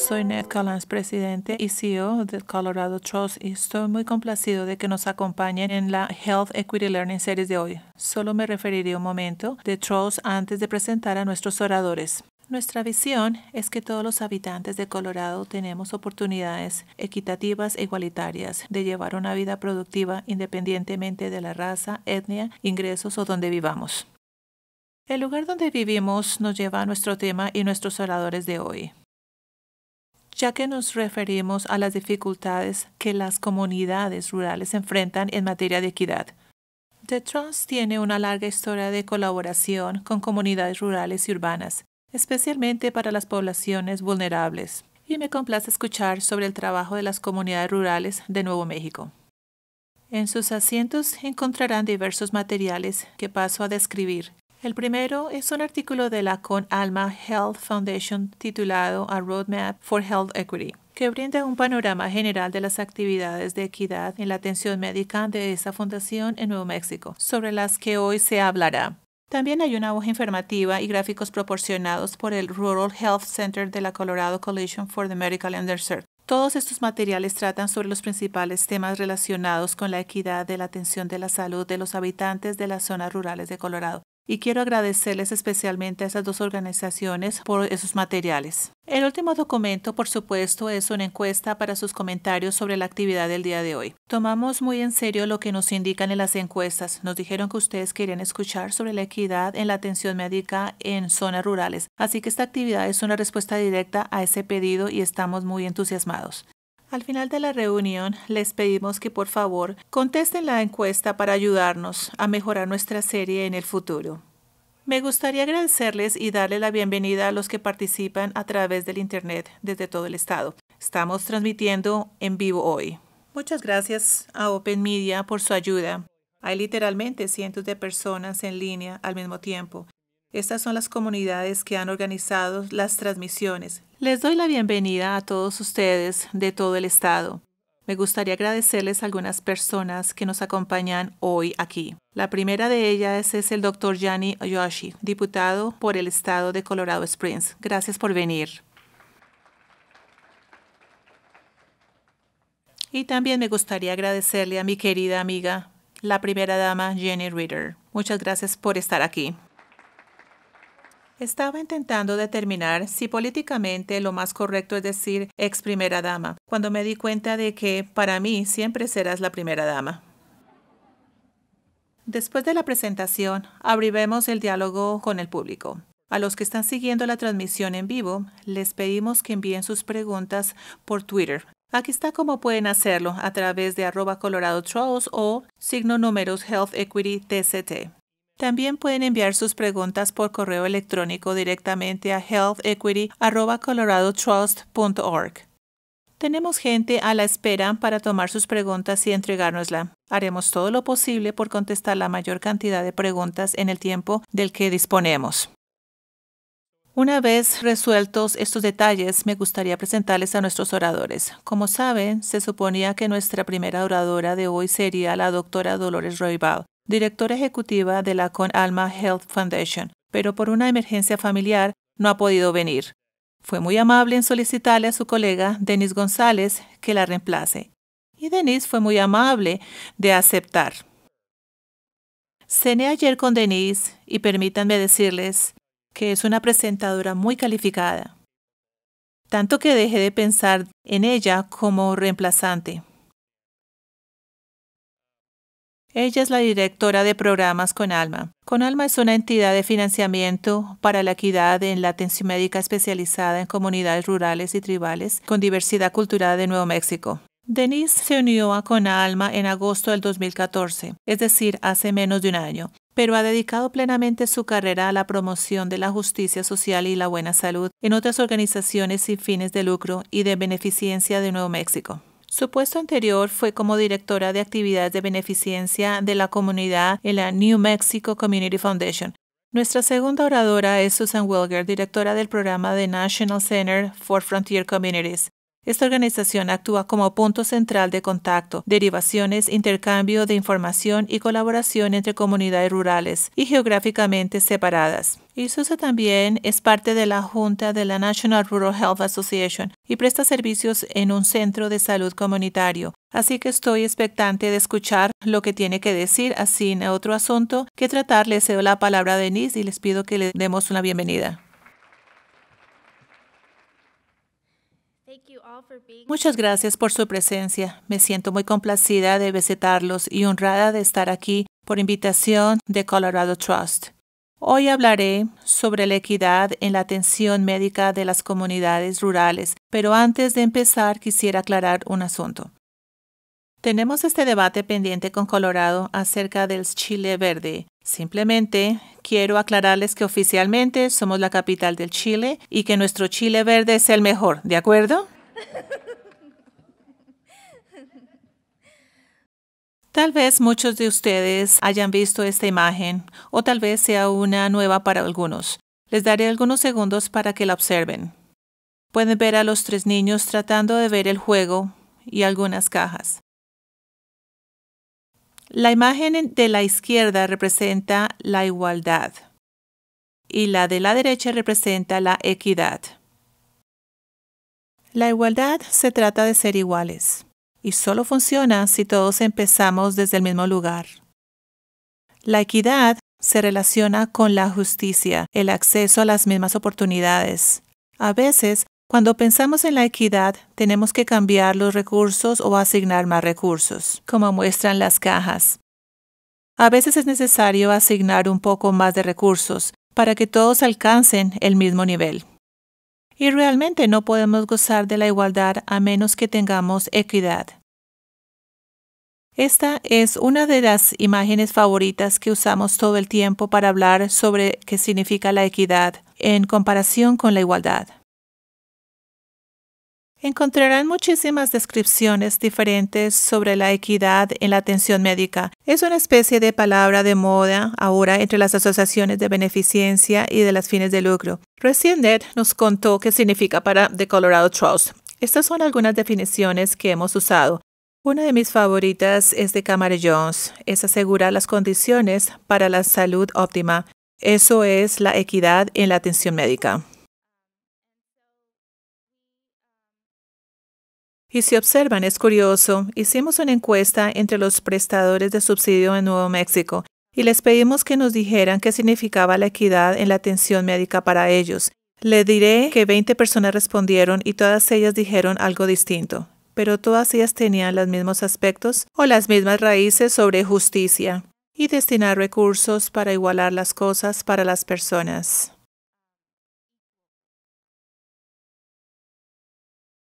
Soy Ned Collins, presidente y CEO de Colorado Trust, y estoy muy complacido de que nos acompañen en la Health Equity Learning Series de hoy. Solo me referiré un momento de Trust antes de presentar a nuestros oradores. Nuestra visión es que todos los habitantes de Colorado tenemos oportunidades equitativas e igualitarias de llevar una vida productiva independientemente de la raza, etnia, ingresos o donde vivamos. El lugar donde vivimos nos lleva a nuestro tema y nuestros oradores de hoy ya que nos referimos a las dificultades que las comunidades rurales enfrentan en materia de equidad. The Trust tiene una larga historia de colaboración con comunidades rurales y urbanas, especialmente para las poblaciones vulnerables, y me complace escuchar sobre el trabajo de las comunidades rurales de Nuevo México. En sus asientos encontrarán diversos materiales que paso a describir el primero es un artículo de la Con Alma Health Foundation titulado A Roadmap for Health Equity que brinda un panorama general de las actividades de equidad en la atención médica de esa fundación en Nuevo México, sobre las que hoy se hablará. También hay una hoja informativa y gráficos proporcionados por el Rural Health Center de la Colorado Coalition for the Medical Underserved. Todos estos materiales tratan sobre los principales temas relacionados con la equidad de la atención de la salud de los habitantes de las zonas rurales de Colorado, y quiero agradecerles especialmente a esas dos organizaciones por esos materiales. El último documento, por supuesto, es una encuesta para sus comentarios sobre la actividad del día de hoy. Tomamos muy en serio lo que nos indican en las encuestas. Nos dijeron que ustedes querían escuchar sobre la equidad en la atención médica en zonas rurales. Así que esta actividad es una respuesta directa a ese pedido y estamos muy entusiasmados. Al final de la reunión, les pedimos que por favor contesten la encuesta para ayudarnos a mejorar nuestra serie en el futuro. Me gustaría agradecerles y darle la bienvenida a los que participan a través del Internet desde todo el estado. Estamos transmitiendo en vivo hoy. Muchas gracias a Open Media por su ayuda. Hay literalmente cientos de personas en línea al mismo tiempo estas son las comunidades que han organizado las transmisiones. Les doy la bienvenida a todos ustedes de todo el estado. Me gustaría agradecerles a algunas personas que nos acompañan hoy aquí. La primera de ellas es el doctor Yanni Yoshi, diputado por el estado de Colorado Springs. Gracias por venir. Y también me gustaría agradecerle a mi querida amiga, la primera dama Jenny Reader. Muchas gracias por estar aquí. Estaba intentando determinar si políticamente lo más correcto es decir ex primera dama, cuando me di cuenta de que para mí siempre serás la primera dama. Después de la presentación, abriremos el diálogo con el público. A los que están siguiendo la transmisión en vivo, les pedimos que envíen sus preguntas por Twitter. Aquí está cómo pueden hacerlo a través de arroba colorado o signo números health equity tct. También pueden enviar sus preguntas por correo electrónico directamente a healthequity.coloradotrust.org. Tenemos gente a la espera para tomar sus preguntas y entregárnosla. Haremos todo lo posible por contestar la mayor cantidad de preguntas en el tiempo del que disponemos. Una vez resueltos estos detalles, me gustaría presentarles a nuestros oradores. Como saben, se suponía que nuestra primera oradora de hoy sería la doctora Dolores Roybal, directora ejecutiva de la Con Alma Health Foundation, pero por una emergencia familiar no ha podido venir. Fue muy amable en solicitarle a su colega, Denis González, que la reemplace. Y Denis fue muy amable de aceptar. Cené ayer con Denise y permítanme decirles que es una presentadora muy calificada. Tanto que dejé de pensar en ella como reemplazante. Ella es la directora de programas ConAlma. ConAlma es una entidad de financiamiento para la equidad en la atención médica especializada en comunidades rurales y tribales con diversidad cultural de Nuevo México. Denise se unió a ConAlma en agosto del 2014, es decir, hace menos de un año, pero ha dedicado plenamente su carrera a la promoción de la justicia social y la buena salud en otras organizaciones sin fines de lucro y de beneficencia de Nuevo México. Su puesto anterior fue como directora de actividades de beneficencia de la comunidad en la New Mexico Community Foundation. Nuestra segunda oradora es Susan Wilger, directora del programa de National Center for Frontier Communities. Esta organización actúa como punto central de contacto, derivaciones, intercambio de información y colaboración entre comunidades rurales y geográficamente separadas. Susa también es parte de la Junta de la National Rural Health Association y presta servicios en un centro de salud comunitario. Así que estoy expectante de escuchar lo que tiene que decir, así en otro asunto que tratar, le cedo la palabra a Denise y les pido que le demos una bienvenida. Muchas gracias por su presencia. Me siento muy complacida de visitarlos y honrada de estar aquí por invitación de Colorado Trust. Hoy hablaré sobre la equidad en la atención médica de las comunidades rurales, pero antes de empezar quisiera aclarar un asunto. Tenemos este debate pendiente con Colorado acerca del chile verde, Simplemente quiero aclararles que oficialmente somos la capital del Chile y que nuestro Chile verde es el mejor, ¿de acuerdo? Tal vez muchos de ustedes hayan visto esta imagen o tal vez sea una nueva para algunos. Les daré algunos segundos para que la observen. Pueden ver a los tres niños tratando de ver el juego y algunas cajas. La imagen de la izquierda representa la igualdad y la de la derecha representa la equidad. La igualdad se trata de ser iguales y solo funciona si todos empezamos desde el mismo lugar. La equidad se relaciona con la justicia, el acceso a las mismas oportunidades. A veces cuando pensamos en la equidad, tenemos que cambiar los recursos o asignar más recursos, como muestran las cajas. A veces es necesario asignar un poco más de recursos para que todos alcancen el mismo nivel. Y realmente no podemos gozar de la igualdad a menos que tengamos equidad. Esta es una de las imágenes favoritas que usamos todo el tiempo para hablar sobre qué significa la equidad en comparación con la igualdad. Encontrarán muchísimas descripciones diferentes sobre la equidad en la atención médica. Es una especie de palabra de moda ahora entre las asociaciones de beneficencia y de las fines de lucro. Recién Ned nos contó qué significa para The Colorado Trust. Estas son algunas definiciones que hemos usado. Una de mis favoritas es de Camarillons. Jones. Es asegurar las condiciones para la salud óptima. Eso es la equidad en la atención médica. Y si observan, es curioso, hicimos una encuesta entre los prestadores de subsidio en Nuevo México y les pedimos que nos dijeran qué significaba la equidad en la atención médica para ellos. Le diré que 20 personas respondieron y todas ellas dijeron algo distinto, pero todas ellas tenían los mismos aspectos o las mismas raíces sobre justicia y destinar recursos para igualar las cosas para las personas.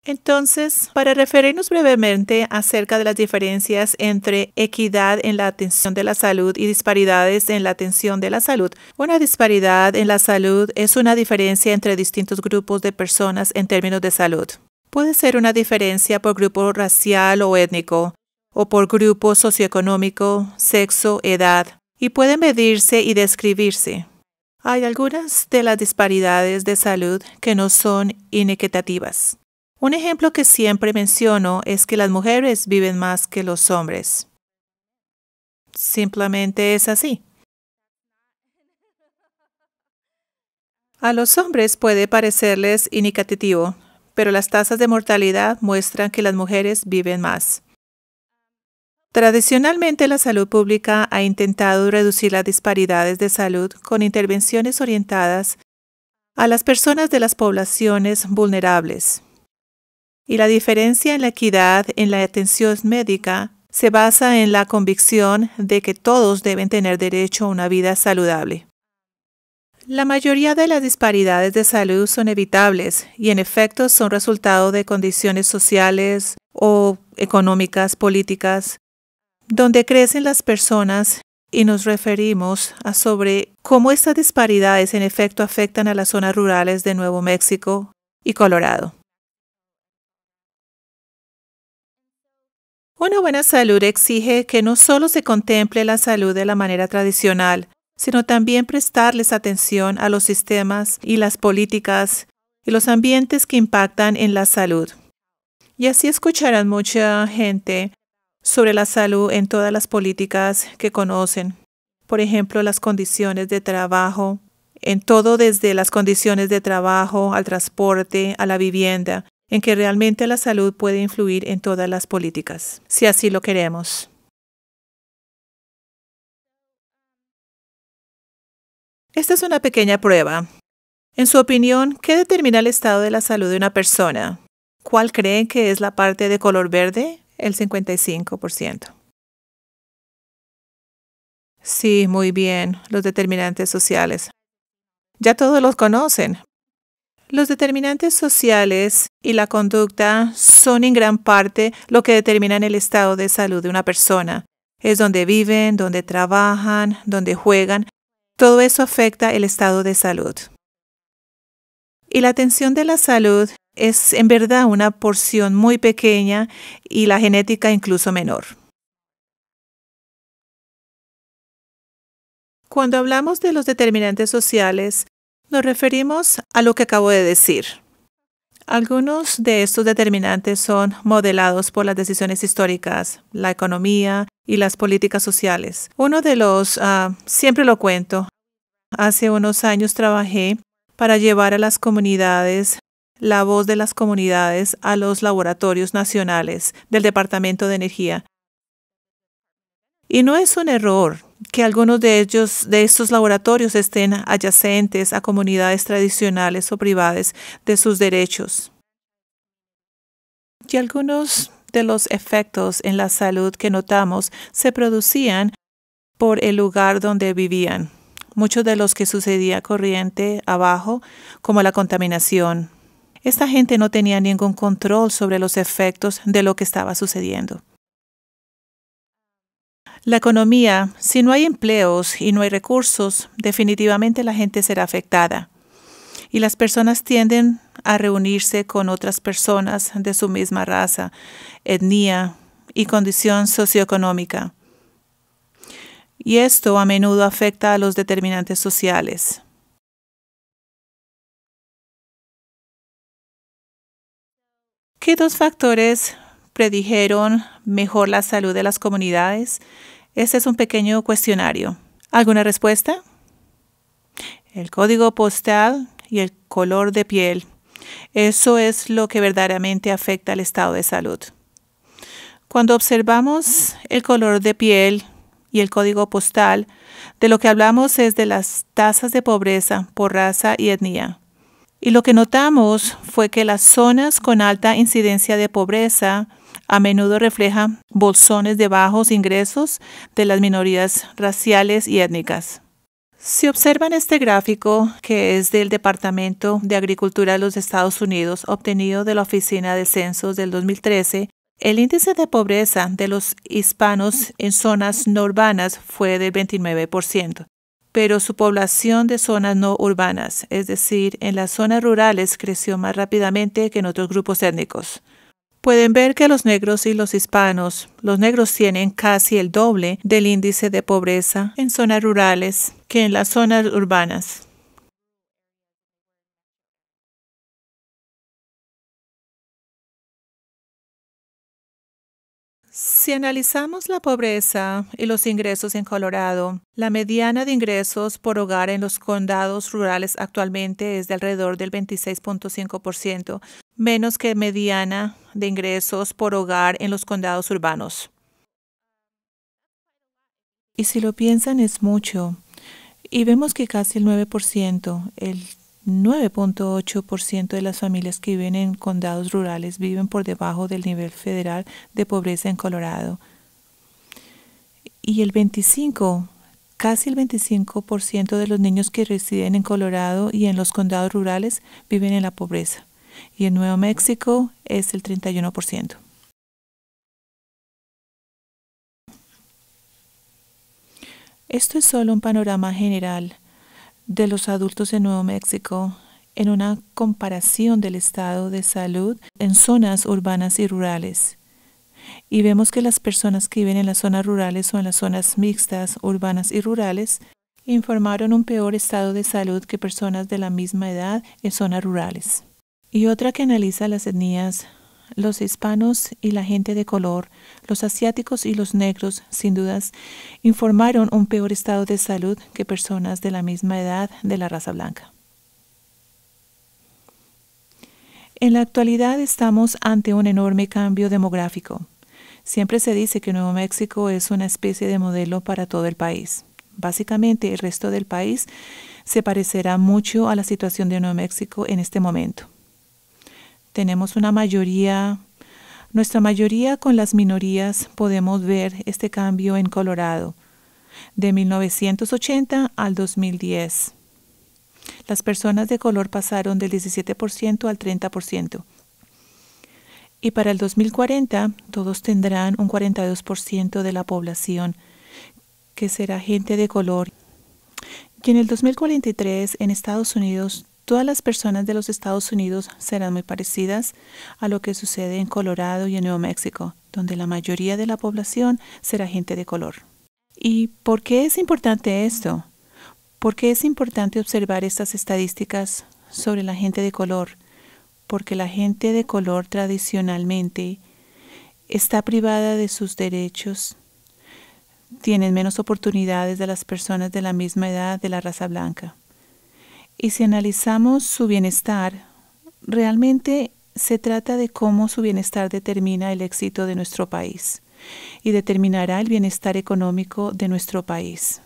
Entonces, para referirnos brevemente acerca de las diferencias entre equidad en la atención de la salud y disparidades en la atención de la salud, una disparidad en la salud es una diferencia entre distintos grupos de personas en términos de salud. Puede ser una diferencia por grupo racial o étnico, o por grupo socioeconómico, sexo, edad, y pueden medirse y describirse. Hay algunas de las disparidades de salud que no son inequitativas. Un ejemplo que siempre menciono es que las mujeres viven más que los hombres. Simplemente es así. A los hombres puede parecerles indicativo, pero las tasas de mortalidad muestran que las mujeres viven más. Tradicionalmente la salud pública ha intentado reducir las disparidades de salud con intervenciones orientadas a las personas de las poblaciones vulnerables y la diferencia en la equidad en la atención médica se basa en la convicción de que todos deben tener derecho a una vida saludable. La mayoría de las disparidades de salud son evitables y en efecto son resultado de condiciones sociales o económicas, políticas, donde crecen las personas y nos referimos a sobre cómo estas disparidades en efecto afectan a las zonas rurales de Nuevo México y Colorado. Una buena salud exige que no solo se contemple la salud de la manera tradicional, sino también prestarles atención a los sistemas y las políticas y los ambientes que impactan en la salud. Y así escucharán mucha gente sobre la salud en todas las políticas que conocen. Por ejemplo, las condiciones de trabajo, en todo desde las condiciones de trabajo al transporte, a la vivienda, en que realmente la salud puede influir en todas las políticas, si así lo queremos. Esta es una pequeña prueba. En su opinión, ¿qué determina el estado de la salud de una persona? ¿Cuál creen que es la parte de color verde? El 55%. Sí, muy bien, los determinantes sociales. Ya todos los conocen, los determinantes sociales y la conducta son en gran parte lo que determinan el estado de salud de una persona. Es donde viven, donde trabajan, donde juegan. Todo eso afecta el estado de salud. Y la atención de la salud es en verdad una porción muy pequeña y la genética incluso menor. Cuando hablamos de los determinantes sociales, nos referimos a lo que acabo de decir. Algunos de estos determinantes son modelados por las decisiones históricas, la economía y las políticas sociales. Uno de los, ah, siempre lo cuento, hace unos años trabajé para llevar a las comunidades la voz de las comunidades a los laboratorios nacionales del Departamento de Energía y no es un error que algunos de ellos, de estos laboratorios, estén adyacentes a comunidades tradicionales o privadas de sus derechos. Y algunos de los efectos en la salud que notamos se producían por el lugar donde vivían, muchos de los que sucedía corriente abajo, como la contaminación. Esta gente no tenía ningún control sobre los efectos de lo que estaba sucediendo. La economía, si no hay empleos y no hay recursos, definitivamente la gente será afectada. Y las personas tienden a reunirse con otras personas de su misma raza, etnia y condición socioeconómica. Y esto a menudo afecta a los determinantes sociales. ¿Qué dos factores predijeron mejor la salud de las comunidades? Este es un pequeño cuestionario. ¿Alguna respuesta? El código postal y el color de piel. Eso es lo que verdaderamente afecta al estado de salud. Cuando observamos el color de piel y el código postal, de lo que hablamos es de las tasas de pobreza por raza y etnia. Y lo que notamos fue que las zonas con alta incidencia de pobreza a menudo refleja bolsones de bajos ingresos de las minorías raciales y étnicas. Si observan este gráfico, que es del Departamento de Agricultura de los Estados Unidos, obtenido de la Oficina de Censos del 2013, el índice de pobreza de los hispanos en zonas no urbanas fue del 29%, pero su población de zonas no urbanas, es decir, en las zonas rurales, creció más rápidamente que en otros grupos étnicos pueden ver que los negros y los hispanos, los negros tienen casi el doble del índice de pobreza en zonas rurales que en las zonas urbanas. Si analizamos la pobreza y los ingresos en Colorado, la mediana de ingresos por hogar en los condados rurales actualmente es de alrededor del 26.5%, menos que mediana de ingresos por hogar en los condados urbanos. Y si lo piensan es mucho. Y vemos que casi el 9%, el 9.8% de las familias que viven en condados rurales viven por debajo del nivel federal de pobreza en Colorado. Y el 25, casi el 25% de los niños que residen en Colorado y en los condados rurales viven en la pobreza. Y en Nuevo México es el 31%. Esto es solo un panorama general de los adultos en Nuevo México en una comparación del estado de salud en zonas urbanas y rurales. Y vemos que las personas que viven en las zonas rurales o en las zonas mixtas, urbanas y rurales, informaron un peor estado de salud que personas de la misma edad en zonas rurales. Y otra que analiza las etnias los hispanos y la gente de color, los asiáticos y los negros, sin dudas, informaron un peor estado de salud que personas de la misma edad de la raza blanca. En la actualidad estamos ante un enorme cambio demográfico. Siempre se dice que Nuevo México es una especie de modelo para todo el país. Básicamente, el resto del país se parecerá mucho a la situación de Nuevo México en este momento tenemos una mayoría, nuestra mayoría con las minorías, podemos ver este cambio en Colorado de 1980 al 2010. Las personas de color pasaron del 17% al 30%. Y para el 2040 todos tendrán un 42% de la población que será gente de color. Y en el 2043 en Estados Unidos Todas las personas de los Estados Unidos serán muy parecidas a lo que sucede en Colorado y en Nuevo México, donde la mayoría de la población será gente de color. ¿Y por qué es importante esto? Porque es importante observar estas estadísticas sobre la gente de color? Porque la gente de color tradicionalmente está privada de sus derechos, tienen menos oportunidades de las personas de la misma edad de la raza blanca. Y si analizamos su bienestar, realmente se trata de cómo su bienestar determina el éxito de nuestro país y determinará el bienestar económico de nuestro país.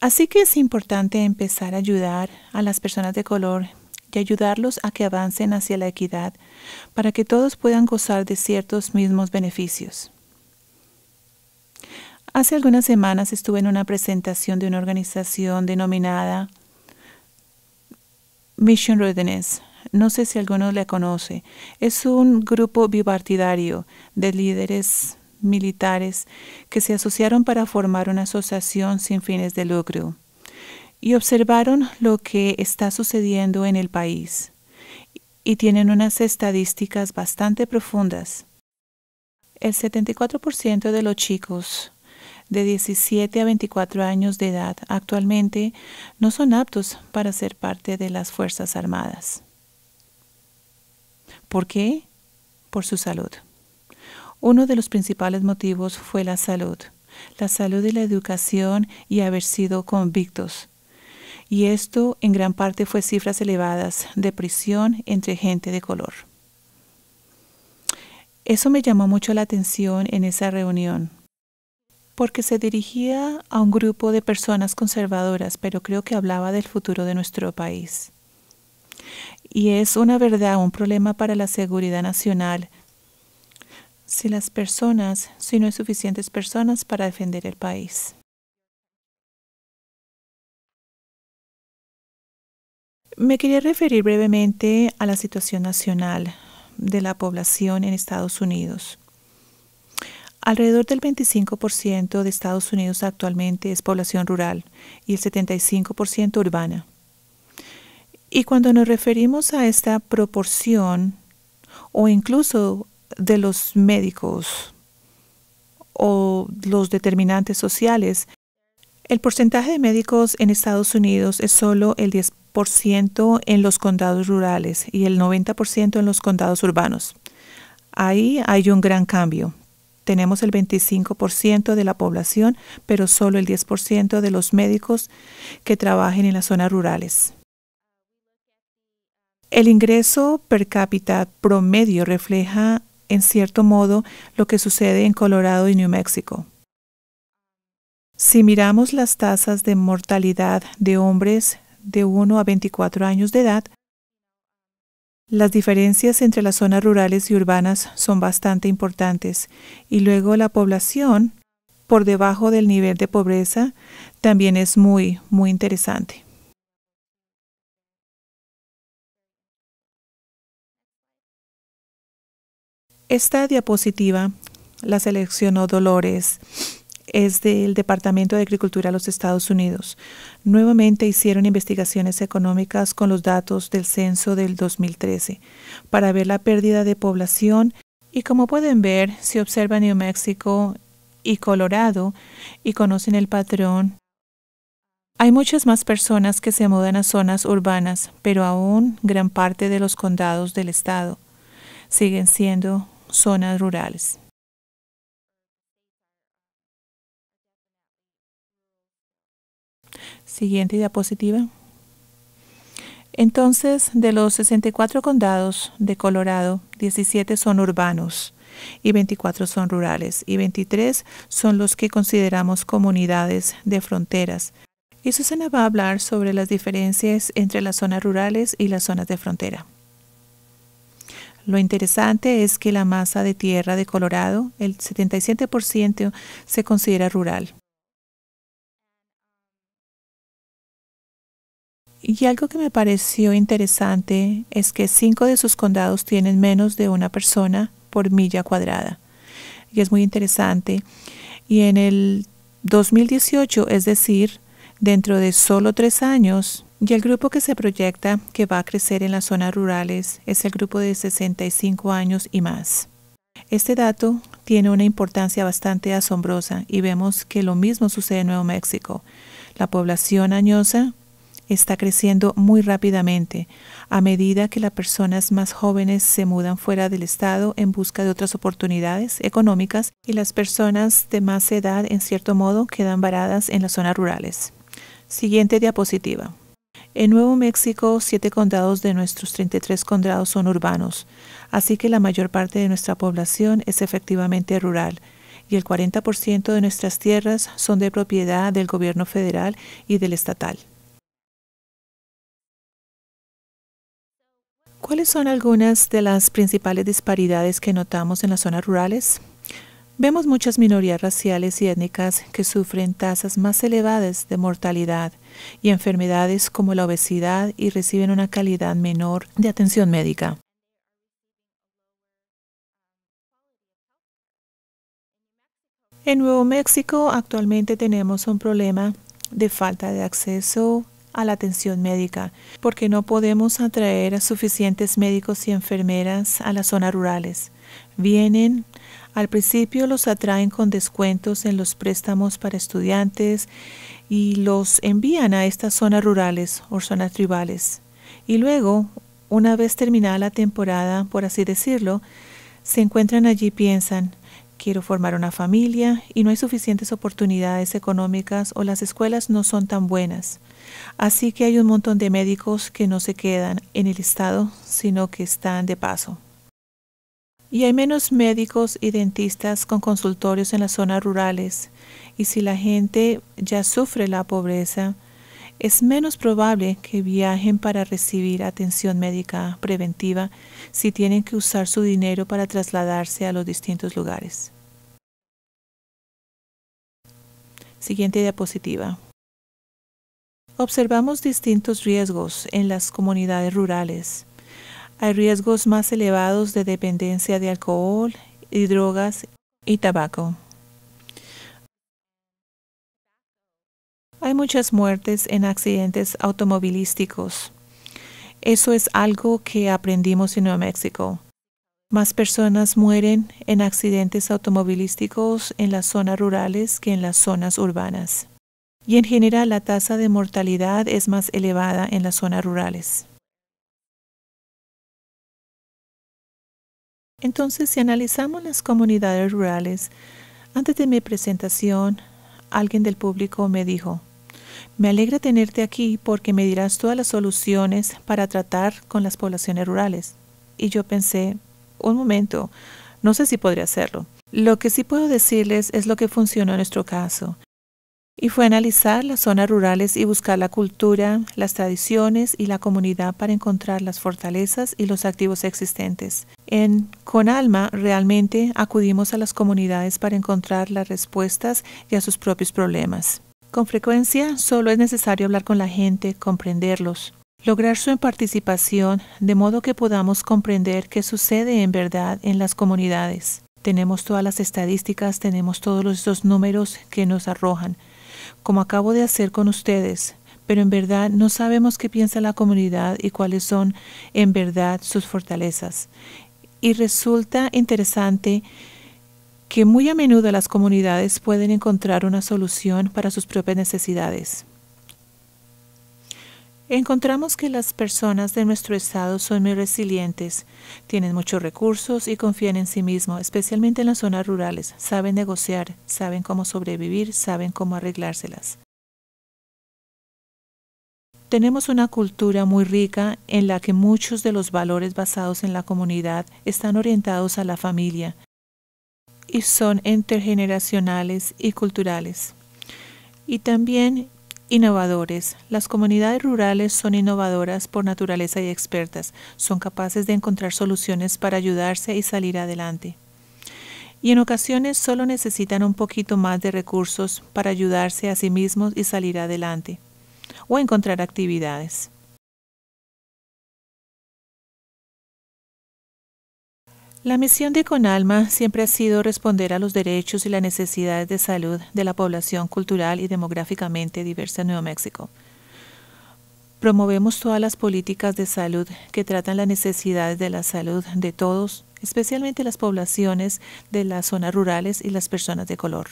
Así que es importante empezar a ayudar a las personas de color y ayudarlos a que avancen hacia la equidad para que todos puedan gozar de ciertos mismos beneficios. Hace algunas semanas estuve en una presentación de una organización denominada Mission Readiness. No sé si alguno la conoce. Es un grupo bipartidario de líderes militares que se asociaron para formar una asociación sin fines de lucro y observaron lo que está sucediendo en el país y tienen unas estadísticas bastante profundas. El 74% de los chicos de 17 a 24 años de edad actualmente no son aptos para ser parte de las Fuerzas Armadas. ¿Por qué? Por su salud. Uno de los principales motivos fue la salud, la salud y la educación y haber sido convictos. Y esto en gran parte fue cifras elevadas de prisión entre gente de color. Eso me llamó mucho la atención en esa reunión, porque se dirigía a un grupo de personas conservadoras, pero creo que hablaba del futuro de nuestro país. Y es una verdad, un problema para la seguridad nacional si las personas, si no hay suficientes personas para defender el país. Me quería referir brevemente a la situación nacional de la población en Estados Unidos. Alrededor del 25% de Estados Unidos actualmente es población rural y el 75% urbana. Y cuando nos referimos a esta proporción o incluso de los médicos o los determinantes sociales, el porcentaje de médicos en Estados Unidos es solo el 10% en los condados rurales y el 90% en los condados urbanos. Ahí hay un gran cambio. Tenemos el 25% de la población, pero solo el 10% de los médicos que trabajen en las zonas rurales. El ingreso per cápita promedio refleja, en cierto modo, lo que sucede en Colorado y New México. Si miramos las tasas de mortalidad de hombres de 1 a 24 años de edad, las diferencias entre las zonas rurales y urbanas son bastante importantes y luego la población por debajo del nivel de pobreza también es muy, muy interesante. Esta diapositiva la seleccionó Dolores es del Departamento de Agricultura de los Estados Unidos. Nuevamente hicieron investigaciones económicas con los datos del censo del 2013 para ver la pérdida de población y como pueden ver, si observan New Mexico y Colorado y conocen el patrón, hay muchas más personas que se mudan a zonas urbanas, pero aún gran parte de los condados del estado siguen siendo zonas rurales. Siguiente diapositiva. Entonces, de los 64 condados de Colorado, 17 son urbanos y 24 son rurales y 23 son los que consideramos comunidades de fronteras. Y Susana va a hablar sobre las diferencias entre las zonas rurales y las zonas de frontera. Lo interesante es que la masa de tierra de Colorado, el 77%, se considera rural Y algo que me pareció interesante es que cinco de sus condados tienen menos de una persona por milla cuadrada. Y es muy interesante. Y en el 2018, es decir, dentro de solo tres años, y el grupo que se proyecta que va a crecer en las zonas rurales es el grupo de 65 años y más. Este dato tiene una importancia bastante asombrosa y vemos que lo mismo sucede en Nuevo México. La población añosa está creciendo muy rápidamente a medida que las personas más jóvenes se mudan fuera del Estado en busca de otras oportunidades económicas y las personas de más edad en cierto modo quedan varadas en las zonas rurales. Siguiente diapositiva. En Nuevo México, siete condados de nuestros 33 condados son urbanos, así que la mayor parte de nuestra población es efectivamente rural y el 40% de nuestras tierras son de propiedad del gobierno federal y del estatal. ¿Cuáles son algunas de las principales disparidades que notamos en las zonas rurales? Vemos muchas minorías raciales y étnicas que sufren tasas más elevadas de mortalidad y enfermedades como la obesidad y reciben una calidad menor de atención médica. En Nuevo México actualmente tenemos un problema de falta de acceso a la atención médica, porque no podemos atraer a suficientes médicos y enfermeras a las zonas rurales. Vienen, al principio los atraen con descuentos en los préstamos para estudiantes y los envían a estas zonas rurales o zonas tribales. Y luego, una vez terminada la temporada, por así decirlo, se encuentran allí y piensan, quiero formar una familia y no hay suficientes oportunidades económicas o las escuelas no son tan buenas. Así que hay un montón de médicos que no se quedan en el estado, sino que están de paso. Y hay menos médicos y dentistas con consultorios en las zonas rurales. Y si la gente ya sufre la pobreza, es menos probable que viajen para recibir atención médica preventiva si tienen que usar su dinero para trasladarse a los distintos lugares. Siguiente diapositiva. Observamos distintos riesgos en las comunidades rurales. Hay riesgos más elevados de dependencia de alcohol y drogas y tabaco. Hay muchas muertes en accidentes automovilísticos. Eso es algo que aprendimos en Nuevo México. Más personas mueren en accidentes automovilísticos en las zonas rurales que en las zonas urbanas y en general la tasa de mortalidad es más elevada en las zonas rurales. Entonces, si analizamos las comunidades rurales, antes de mi presentación, alguien del público me dijo, me alegra tenerte aquí porque me dirás todas las soluciones para tratar con las poblaciones rurales. Y yo pensé, un momento, no sé si podría hacerlo. Lo que sí puedo decirles es lo que funcionó en nuestro caso y fue analizar las zonas rurales y buscar la cultura, las tradiciones y la comunidad para encontrar las fortalezas y los activos existentes. En Con Alma realmente acudimos a las comunidades para encontrar las respuestas y a sus propios problemas. Con frecuencia solo es necesario hablar con la gente, comprenderlos, lograr su participación de modo que podamos comprender qué sucede en verdad en las comunidades. Tenemos todas las estadísticas, tenemos todos los números que nos arrojan, como acabo de hacer con ustedes, pero en verdad no sabemos qué piensa la comunidad y cuáles son en verdad sus fortalezas. Y resulta interesante que muy a menudo las comunidades pueden encontrar una solución para sus propias necesidades encontramos que las personas de nuestro estado son muy resilientes, tienen muchos recursos y confían en sí mismos, especialmente en las zonas rurales. Saben negociar, saben cómo sobrevivir, saben cómo arreglárselas. Tenemos una cultura muy rica en la que muchos de los valores basados en la comunidad están orientados a la familia y son intergeneracionales y culturales. Y también Innovadores. Las comunidades rurales son innovadoras por naturaleza y expertas. Son capaces de encontrar soluciones para ayudarse y salir adelante. Y en ocasiones solo necesitan un poquito más de recursos para ayudarse a sí mismos y salir adelante. O encontrar actividades. La misión de Conalma siempre ha sido responder a los derechos y las necesidades de salud de la población cultural y demográficamente diversa en Nuevo México. Promovemos todas las políticas de salud que tratan las necesidades de la salud de todos, especialmente las poblaciones de las zonas rurales y las personas de color.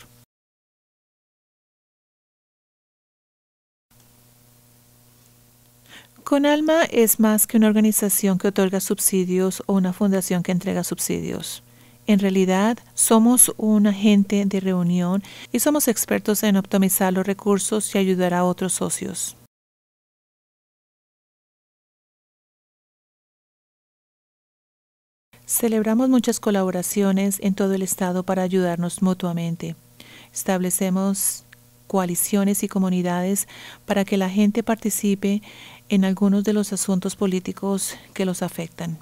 Conalma es más que una organización que otorga subsidios o una fundación que entrega subsidios. En realidad, somos un agente de reunión y somos expertos en optimizar los recursos y ayudar a otros socios. Celebramos muchas colaboraciones en todo el estado para ayudarnos mutuamente. Establecemos coaliciones y comunidades para que la gente participe en algunos de los asuntos políticos que los afectan.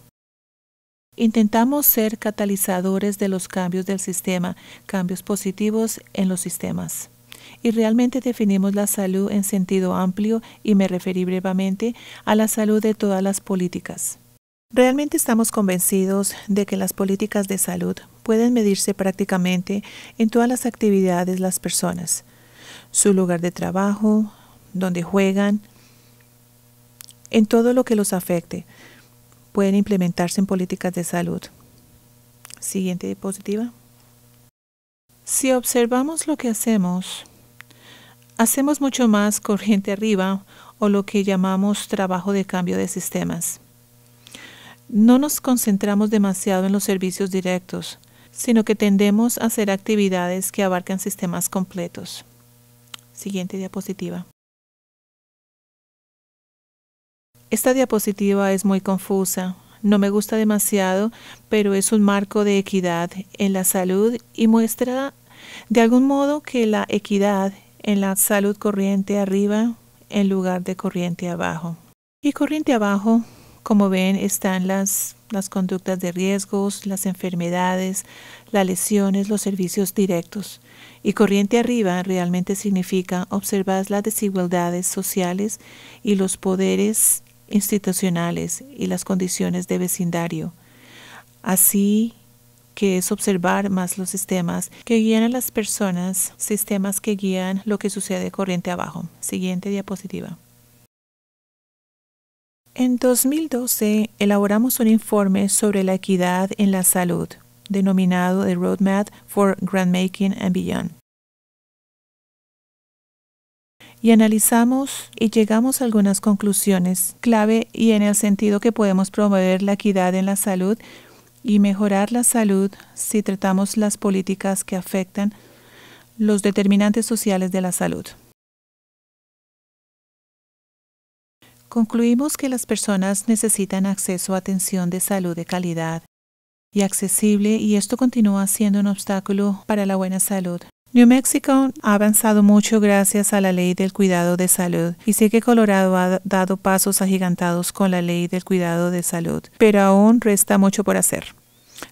Intentamos ser catalizadores de los cambios del sistema, cambios positivos en los sistemas. Y realmente definimos la salud en sentido amplio y me referí brevemente a la salud de todas las políticas. Realmente estamos convencidos de que las políticas de salud pueden medirse prácticamente en todas las actividades de las personas, su lugar de trabajo, donde juegan, en todo lo que los afecte. Pueden implementarse en políticas de salud. Siguiente diapositiva. Si observamos lo que hacemos, hacemos mucho más corriente arriba o lo que llamamos trabajo de cambio de sistemas. No nos concentramos demasiado en los servicios directos, sino que tendemos a hacer actividades que abarcan sistemas completos. Siguiente diapositiva. Esta diapositiva es muy confusa. No me gusta demasiado, pero es un marco de equidad en la salud y muestra de algún modo que la equidad en la salud corriente arriba en lugar de corriente abajo. Y corriente abajo, como ven, están las, las conductas de riesgos, las enfermedades, las lesiones, los servicios directos. Y corriente arriba realmente significa observar las desigualdades sociales y los poderes institucionales y las condiciones de vecindario, así que es observar más los sistemas que guían a las personas, sistemas que guían lo que sucede corriente abajo. Siguiente diapositiva. En 2012 elaboramos un informe sobre la equidad en la salud, denominado The Roadmap for Making and Beyond y analizamos y llegamos a algunas conclusiones clave y en el sentido que podemos promover la equidad en la salud y mejorar la salud si tratamos las políticas que afectan los determinantes sociales de la salud. Concluimos que las personas necesitan acceso a atención de salud de calidad y accesible y esto continúa siendo un obstáculo para la buena salud. New Mexico ha avanzado mucho gracias a la ley del cuidado de salud y sé que Colorado ha dado pasos agigantados con la ley del cuidado de salud, pero aún resta mucho por hacer.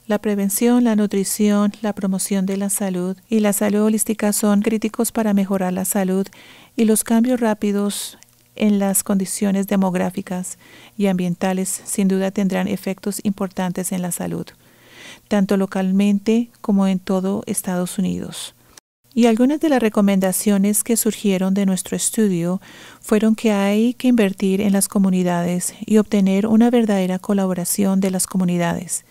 La prevención, la nutrición, la promoción de la salud y la salud holística son críticos para mejorar la salud y los cambios rápidos en las condiciones demográficas y ambientales sin duda tendrán efectos importantes en la salud, tanto localmente como en todo Estados Unidos. Y algunas de las recomendaciones que surgieron de nuestro estudio fueron que hay que invertir en las comunidades y obtener una verdadera colaboración de las comunidades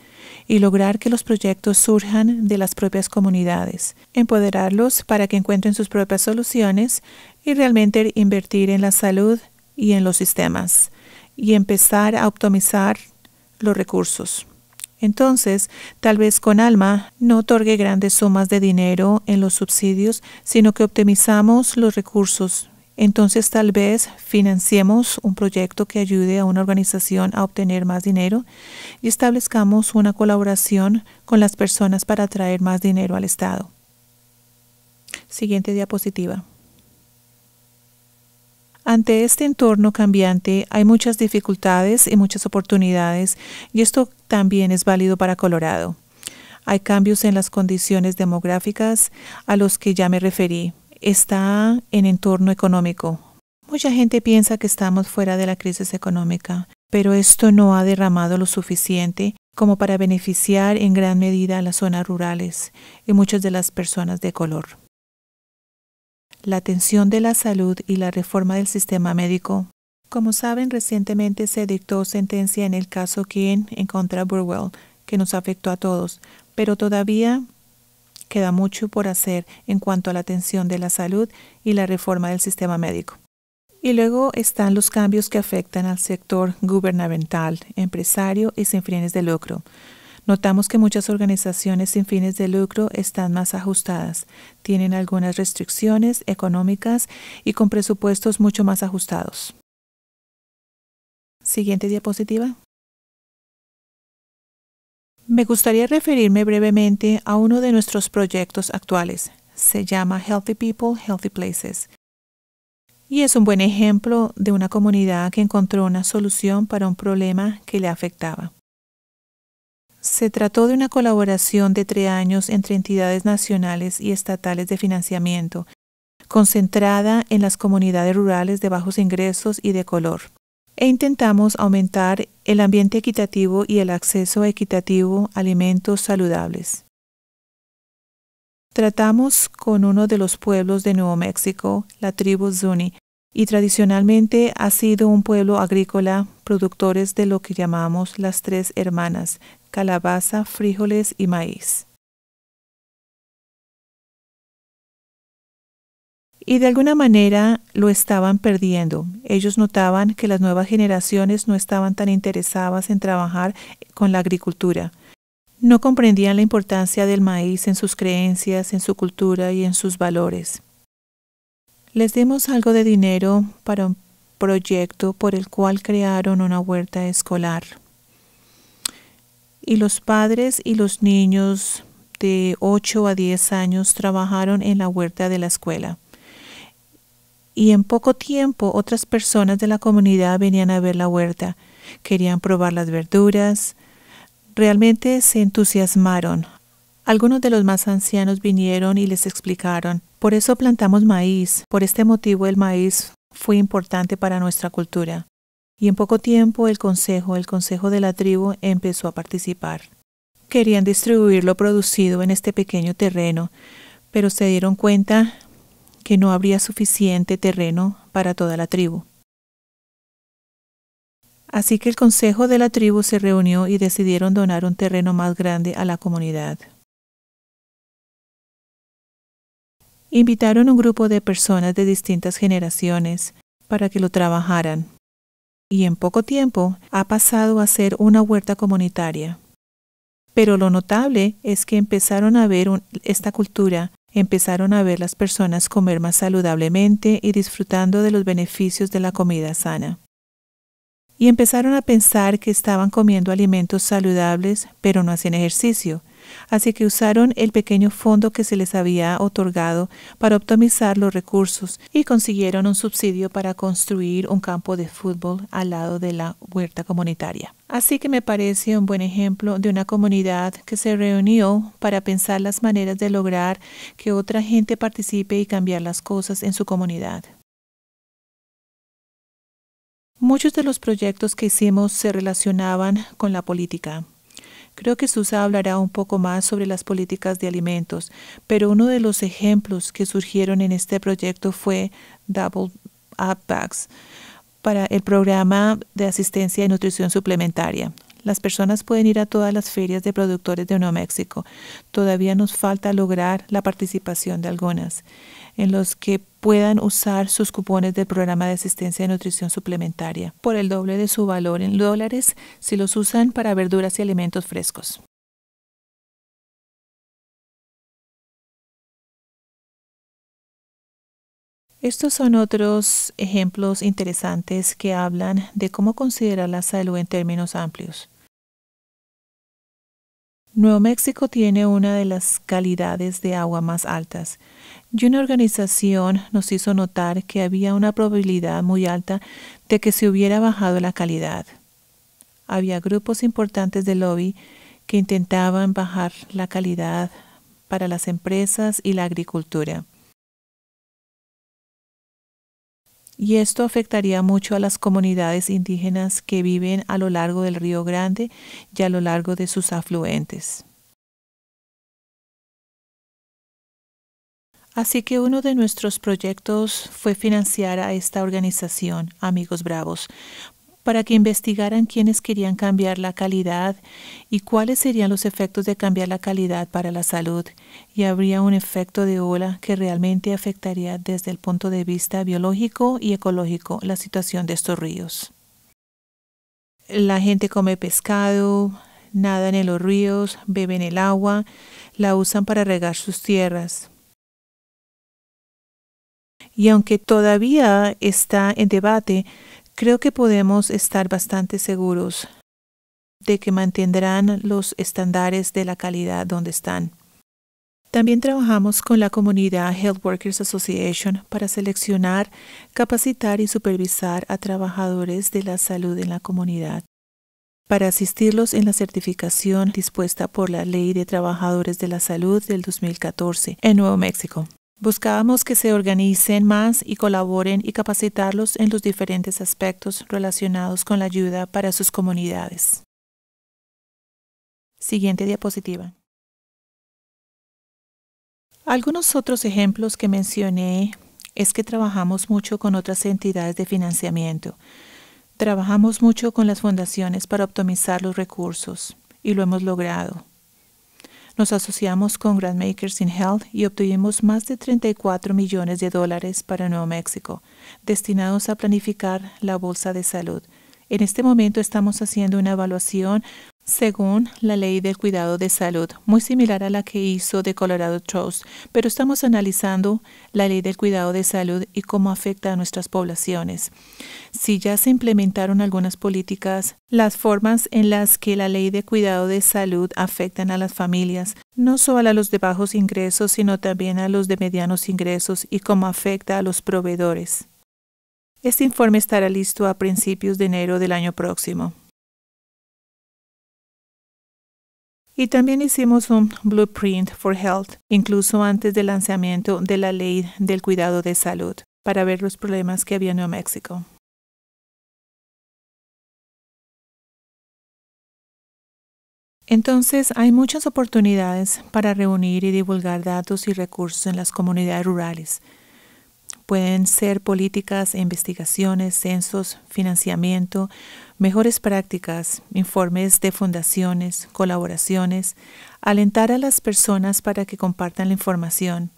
y lograr que los proyectos surjan de las propias comunidades, empoderarlos para que encuentren sus propias soluciones y realmente invertir en la salud y en los sistemas y empezar a optimizar los recursos. Entonces, tal vez con Alma no otorgue grandes sumas de dinero en los subsidios, sino que optimizamos los recursos. Entonces, tal vez financiemos un proyecto que ayude a una organización a obtener más dinero y establezcamos una colaboración con las personas para atraer más dinero al Estado. Siguiente diapositiva. Ante este entorno cambiante hay muchas dificultades y muchas oportunidades y esto también es válido para Colorado. Hay cambios en las condiciones demográficas a los que ya me referí. Está en entorno económico. Mucha gente piensa que estamos fuera de la crisis económica, pero esto no ha derramado lo suficiente como para beneficiar en gran medida a las zonas rurales y muchas de las personas de color la atención de la salud y la reforma del sistema médico. Como saben, recientemente se dictó sentencia en el caso King en contra Burwell, que nos afectó a todos, pero todavía queda mucho por hacer en cuanto a la atención de la salud y la reforma del sistema médico. Y luego están los cambios que afectan al sector gubernamental, empresario y sin fines de lucro. Notamos que muchas organizaciones sin fines de lucro están más ajustadas, tienen algunas restricciones económicas y con presupuestos mucho más ajustados. Siguiente diapositiva. Me gustaría referirme brevemente a uno de nuestros proyectos actuales. Se llama Healthy People, Healthy Places. Y es un buen ejemplo de una comunidad que encontró una solución para un problema que le afectaba. Se trató de una colaboración de tres años entre entidades nacionales y estatales de financiamiento, concentrada en las comunidades rurales de bajos ingresos y de color. E intentamos aumentar el ambiente equitativo y el acceso equitativo a alimentos saludables. Tratamos con uno de los pueblos de Nuevo México, la tribu Zuni, y tradicionalmente ha sido un pueblo agrícola, productores de lo que llamamos las tres hermanas, calabaza, frijoles y maíz. Y de alguna manera lo estaban perdiendo. Ellos notaban que las nuevas generaciones no estaban tan interesadas en trabajar con la agricultura. No comprendían la importancia del maíz en sus creencias, en su cultura y en sus valores. Les dimos algo de dinero para un proyecto por el cual crearon una huerta escolar. Y los padres y los niños de 8 a 10 años trabajaron en la huerta de la escuela. Y en poco tiempo otras personas de la comunidad venían a ver la huerta, querían probar las verduras, realmente se entusiasmaron. Algunos de los más ancianos vinieron y les explicaron, por eso plantamos maíz, por este motivo el maíz fue importante para nuestra cultura y en poco tiempo el consejo, el consejo de la tribu, empezó a participar. Querían distribuir lo producido en este pequeño terreno, pero se dieron cuenta que no habría suficiente terreno para toda la tribu. Así que el consejo de la tribu se reunió y decidieron donar un terreno más grande a la comunidad. Invitaron un grupo de personas de distintas generaciones para que lo trabajaran y en poco tiempo ha pasado a ser una huerta comunitaria. Pero lo notable es que empezaron a ver esta cultura, empezaron a ver las personas comer más saludablemente y disfrutando de los beneficios de la comida sana. Y empezaron a pensar que estaban comiendo alimentos saludables, pero no hacían ejercicio, así que usaron el pequeño fondo que se les había otorgado para optimizar los recursos y consiguieron un subsidio para construir un campo de fútbol al lado de la huerta comunitaria. Así que me parece un buen ejemplo de una comunidad que se reunió para pensar las maneras de lograr que otra gente participe y cambiar las cosas en su comunidad. Muchos de los proyectos que hicimos se relacionaban con la política. Creo que Susa hablará un poco más sobre las políticas de alimentos, pero uno de los ejemplos que surgieron en este proyecto fue Double Up Bags para el programa de asistencia y nutrición suplementaria. Las personas pueden ir a todas las ferias de productores de Nuevo México. Todavía nos falta lograr la participación de algunas en los que puedan usar sus cupones del programa de asistencia de nutrición suplementaria por el doble de su valor en dólares si los usan para verduras y alimentos frescos. Estos son otros ejemplos interesantes que hablan de cómo considerar la salud en términos amplios. Nuevo México tiene una de las calidades de agua más altas y una organización nos hizo notar que había una probabilidad muy alta de que se hubiera bajado la calidad. Había grupos importantes de lobby que intentaban bajar la calidad para las empresas y la agricultura. Y esto afectaría mucho a las comunidades indígenas que viven a lo largo del río Grande y a lo largo de sus afluentes. Así que uno de nuestros proyectos fue financiar a esta organización, Amigos Bravos, para que investigaran quiénes querían cambiar la calidad y cuáles serían los efectos de cambiar la calidad para la salud. Y habría un efecto de ola que realmente afectaría desde el punto de vista biológico y ecológico la situación de estos ríos. La gente come pescado, nadan en los ríos, beben el agua, la usan para regar sus tierras, y aunque todavía está en debate, creo que podemos estar bastante seguros de que mantendrán los estándares de la calidad donde están. También trabajamos con la comunidad Health Workers Association para seleccionar, capacitar y supervisar a trabajadores de la salud en la comunidad. Para asistirlos en la certificación dispuesta por la Ley de Trabajadores de la Salud del 2014 en Nuevo México. Buscábamos que se organicen más y colaboren y capacitarlos en los diferentes aspectos relacionados con la ayuda para sus comunidades. Siguiente diapositiva. Algunos otros ejemplos que mencioné es que trabajamos mucho con otras entidades de financiamiento. Trabajamos mucho con las fundaciones para optimizar los recursos y lo hemos logrado. Nos asociamos con Makers in Health y obtuvimos más de 34 millones de dólares para Nuevo México, destinados a planificar la bolsa de salud. En este momento estamos haciendo una evaluación según la ley del cuidado de salud, muy similar a la que hizo de Colorado Trust, pero estamos analizando la ley del cuidado de salud y cómo afecta a nuestras poblaciones. Si ya se implementaron algunas políticas, las formas en las que la ley de cuidado de salud afectan a las familias, no solo a los de bajos ingresos, sino también a los de medianos ingresos y cómo afecta a los proveedores. Este informe estará listo a principios de enero del año próximo. Y también hicimos un Blueprint for Health, incluso antes del lanzamiento de la Ley del Cuidado de Salud, para ver los problemas que había en Nuevo México. Entonces, hay muchas oportunidades para reunir y divulgar datos y recursos en las comunidades rurales. Pueden ser políticas, investigaciones, censos, financiamiento, mejores prácticas, informes de fundaciones, colaboraciones, alentar a las personas para que compartan la información.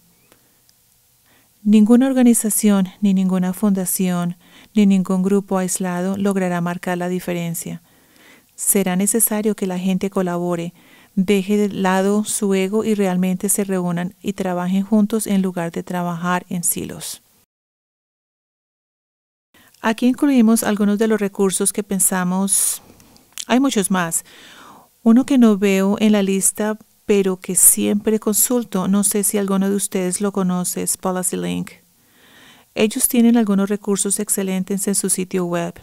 Ninguna organización, ni ninguna fundación, ni ningún grupo aislado logrará marcar la diferencia. Será necesario que la gente colabore, deje de lado su ego y realmente se reúnan y trabajen juntos en lugar de trabajar en silos. Aquí incluimos algunos de los recursos que pensamos, hay muchos más. Uno que no veo en la lista, pero que siempre consulto, no sé si alguno de ustedes lo conoce, es Policy Link. Ellos tienen algunos recursos excelentes en su sitio web.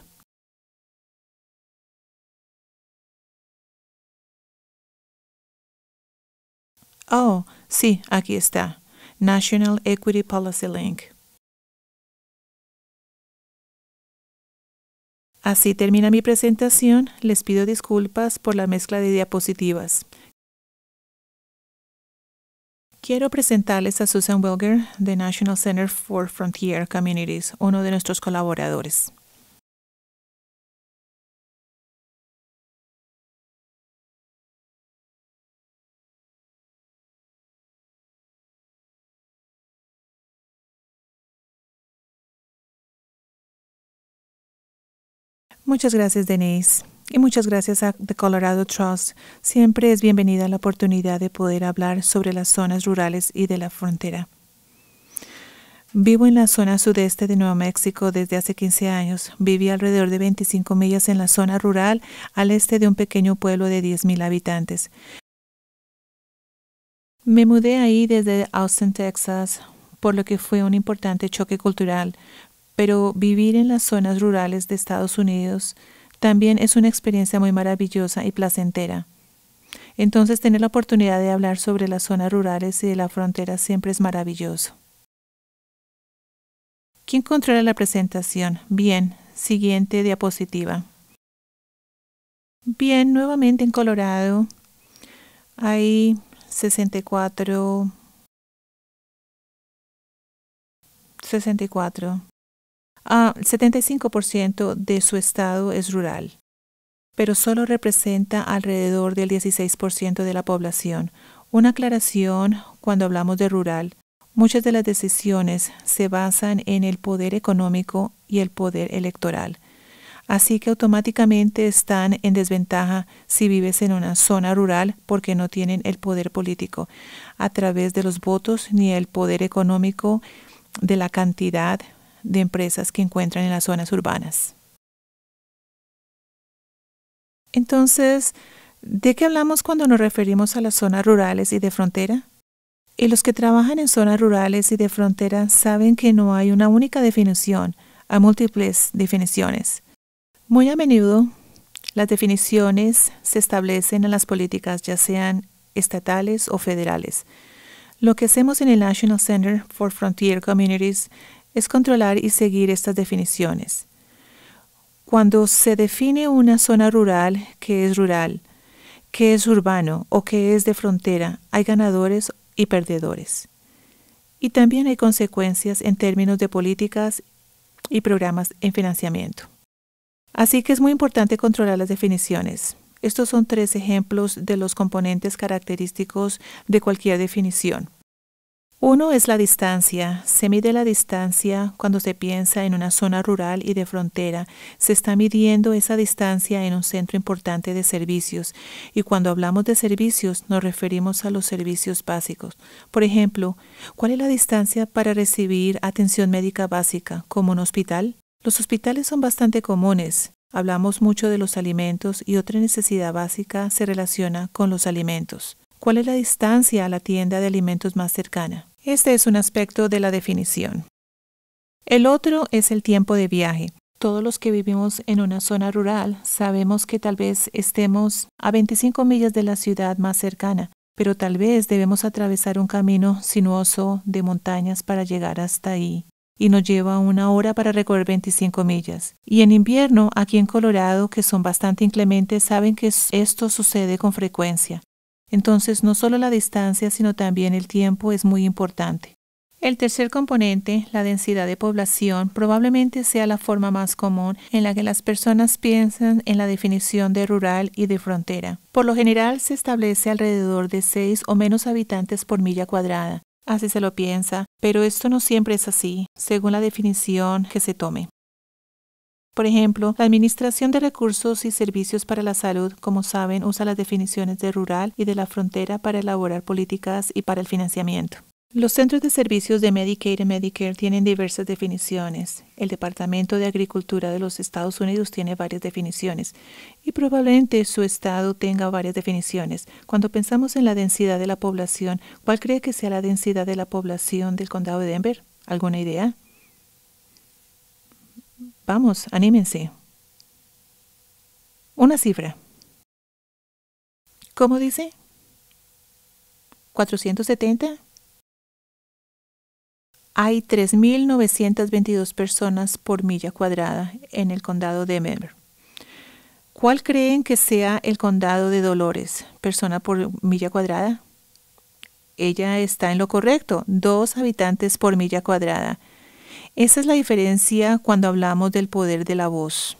Oh, sí, aquí está. National Equity Policy Link. Así termina mi presentación. Les pido disculpas por la mezcla de diapositivas. Quiero presentarles a Susan Wilger de National Center for Frontier Communities, uno de nuestros colaboradores. Muchas gracias, Denise. Y muchas gracias a The Colorado Trust. Siempre es bienvenida la oportunidad de poder hablar sobre las zonas rurales y de la frontera. Vivo en la zona sudeste de Nuevo México desde hace 15 años. Viví alrededor de 25 millas en la zona rural al este de un pequeño pueblo de 10.000 habitantes. Me mudé ahí desde Austin, Texas, por lo que fue un importante choque cultural pero vivir en las zonas rurales de Estados Unidos también es una experiencia muy maravillosa y placentera. Entonces tener la oportunidad de hablar sobre las zonas rurales y de la frontera siempre es maravilloso. ¿Quién controla la presentación? Bien, siguiente diapositiva. Bien, nuevamente en Colorado hay 64 64 Ah, el 75% de su estado es rural, pero solo representa alrededor del 16% de la población. Una aclaración cuando hablamos de rural, muchas de las decisiones se basan en el poder económico y el poder electoral, así que automáticamente están en desventaja si vives en una zona rural porque no tienen el poder político a través de los votos ni el poder económico de la cantidad de empresas que encuentran en las zonas urbanas. Entonces, ¿de qué hablamos cuando nos referimos a las zonas rurales y de frontera? Y los que trabajan en zonas rurales y de frontera saben que no hay una única definición, a múltiples definiciones. Muy a menudo, las definiciones se establecen en las políticas, ya sean estatales o federales. Lo que hacemos en el National Center for Frontier Communities es controlar y seguir estas definiciones. Cuando se define una zona rural, que es rural? que es urbano o que es de frontera? Hay ganadores y perdedores. Y también hay consecuencias en términos de políticas y programas en financiamiento. Así que es muy importante controlar las definiciones. Estos son tres ejemplos de los componentes característicos de cualquier definición. Uno es la distancia. Se mide la distancia cuando se piensa en una zona rural y de frontera. Se está midiendo esa distancia en un centro importante de servicios. Y cuando hablamos de servicios nos referimos a los servicios básicos. Por ejemplo, ¿cuál es la distancia para recibir atención médica básica como un hospital? Los hospitales son bastante comunes. Hablamos mucho de los alimentos y otra necesidad básica se relaciona con los alimentos. ¿Cuál es la distancia a la tienda de alimentos más cercana? Este es un aspecto de la definición. El otro es el tiempo de viaje. Todos los que vivimos en una zona rural sabemos que tal vez estemos a 25 millas de la ciudad más cercana, pero tal vez debemos atravesar un camino sinuoso de montañas para llegar hasta ahí, y nos lleva una hora para recorrer 25 millas. Y en invierno, aquí en Colorado, que son bastante inclementes, saben que esto sucede con frecuencia. Entonces, no solo la distancia, sino también el tiempo es muy importante. El tercer componente, la densidad de población, probablemente sea la forma más común en la que las personas piensan en la definición de rural y de frontera. Por lo general se establece alrededor de 6 o menos habitantes por milla cuadrada. Así se lo piensa, pero esto no siempre es así, según la definición que se tome. Por ejemplo, la Administración de Recursos y Servicios para la Salud, como saben, usa las definiciones de rural y de la frontera para elaborar políticas y para el financiamiento. Los centros de servicios de Medicaid y Medicare tienen diversas definiciones. El Departamento de Agricultura de los Estados Unidos tiene varias definiciones y probablemente su estado tenga varias definiciones. Cuando pensamos en la densidad de la población, ¿cuál cree que sea la densidad de la población del condado de Denver? ¿Alguna idea? Vamos, anímense. Una cifra. ¿Cómo dice? 470. Hay 3.922 personas por milla cuadrada en el condado de member ¿Cuál creen que sea el condado de Dolores, persona por milla cuadrada? Ella está en lo correcto, dos habitantes por milla cuadrada. Esa es la diferencia cuando hablamos del poder de la voz.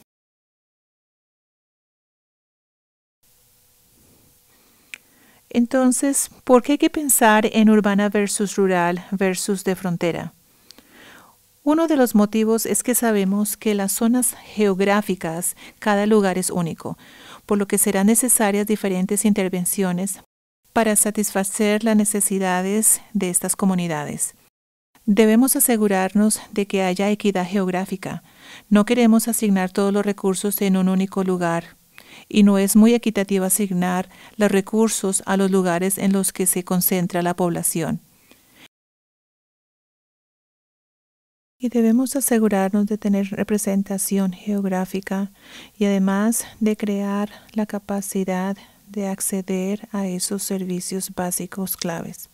Entonces, ¿por qué hay que pensar en urbana versus rural versus de frontera? Uno de los motivos es que sabemos que las zonas geográficas, cada lugar es único, por lo que serán necesarias diferentes intervenciones para satisfacer las necesidades de estas comunidades. Debemos asegurarnos de que haya equidad geográfica. No queremos asignar todos los recursos en un único lugar y no es muy equitativo asignar los recursos a los lugares en los que se concentra la población. Y debemos asegurarnos de tener representación geográfica y además de crear la capacidad de acceder a esos servicios básicos claves.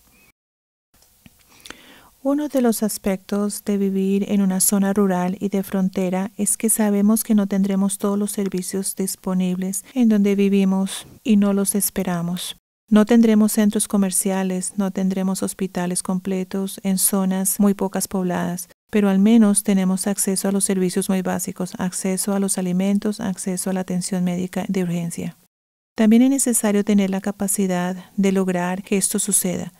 Uno de los aspectos de vivir en una zona rural y de frontera es que sabemos que no tendremos todos los servicios disponibles en donde vivimos y no los esperamos. No tendremos centros comerciales, no tendremos hospitales completos en zonas muy pocas pobladas, pero al menos tenemos acceso a los servicios muy básicos, acceso a los alimentos, acceso a la atención médica de urgencia. También es necesario tener la capacidad de lograr que esto suceda,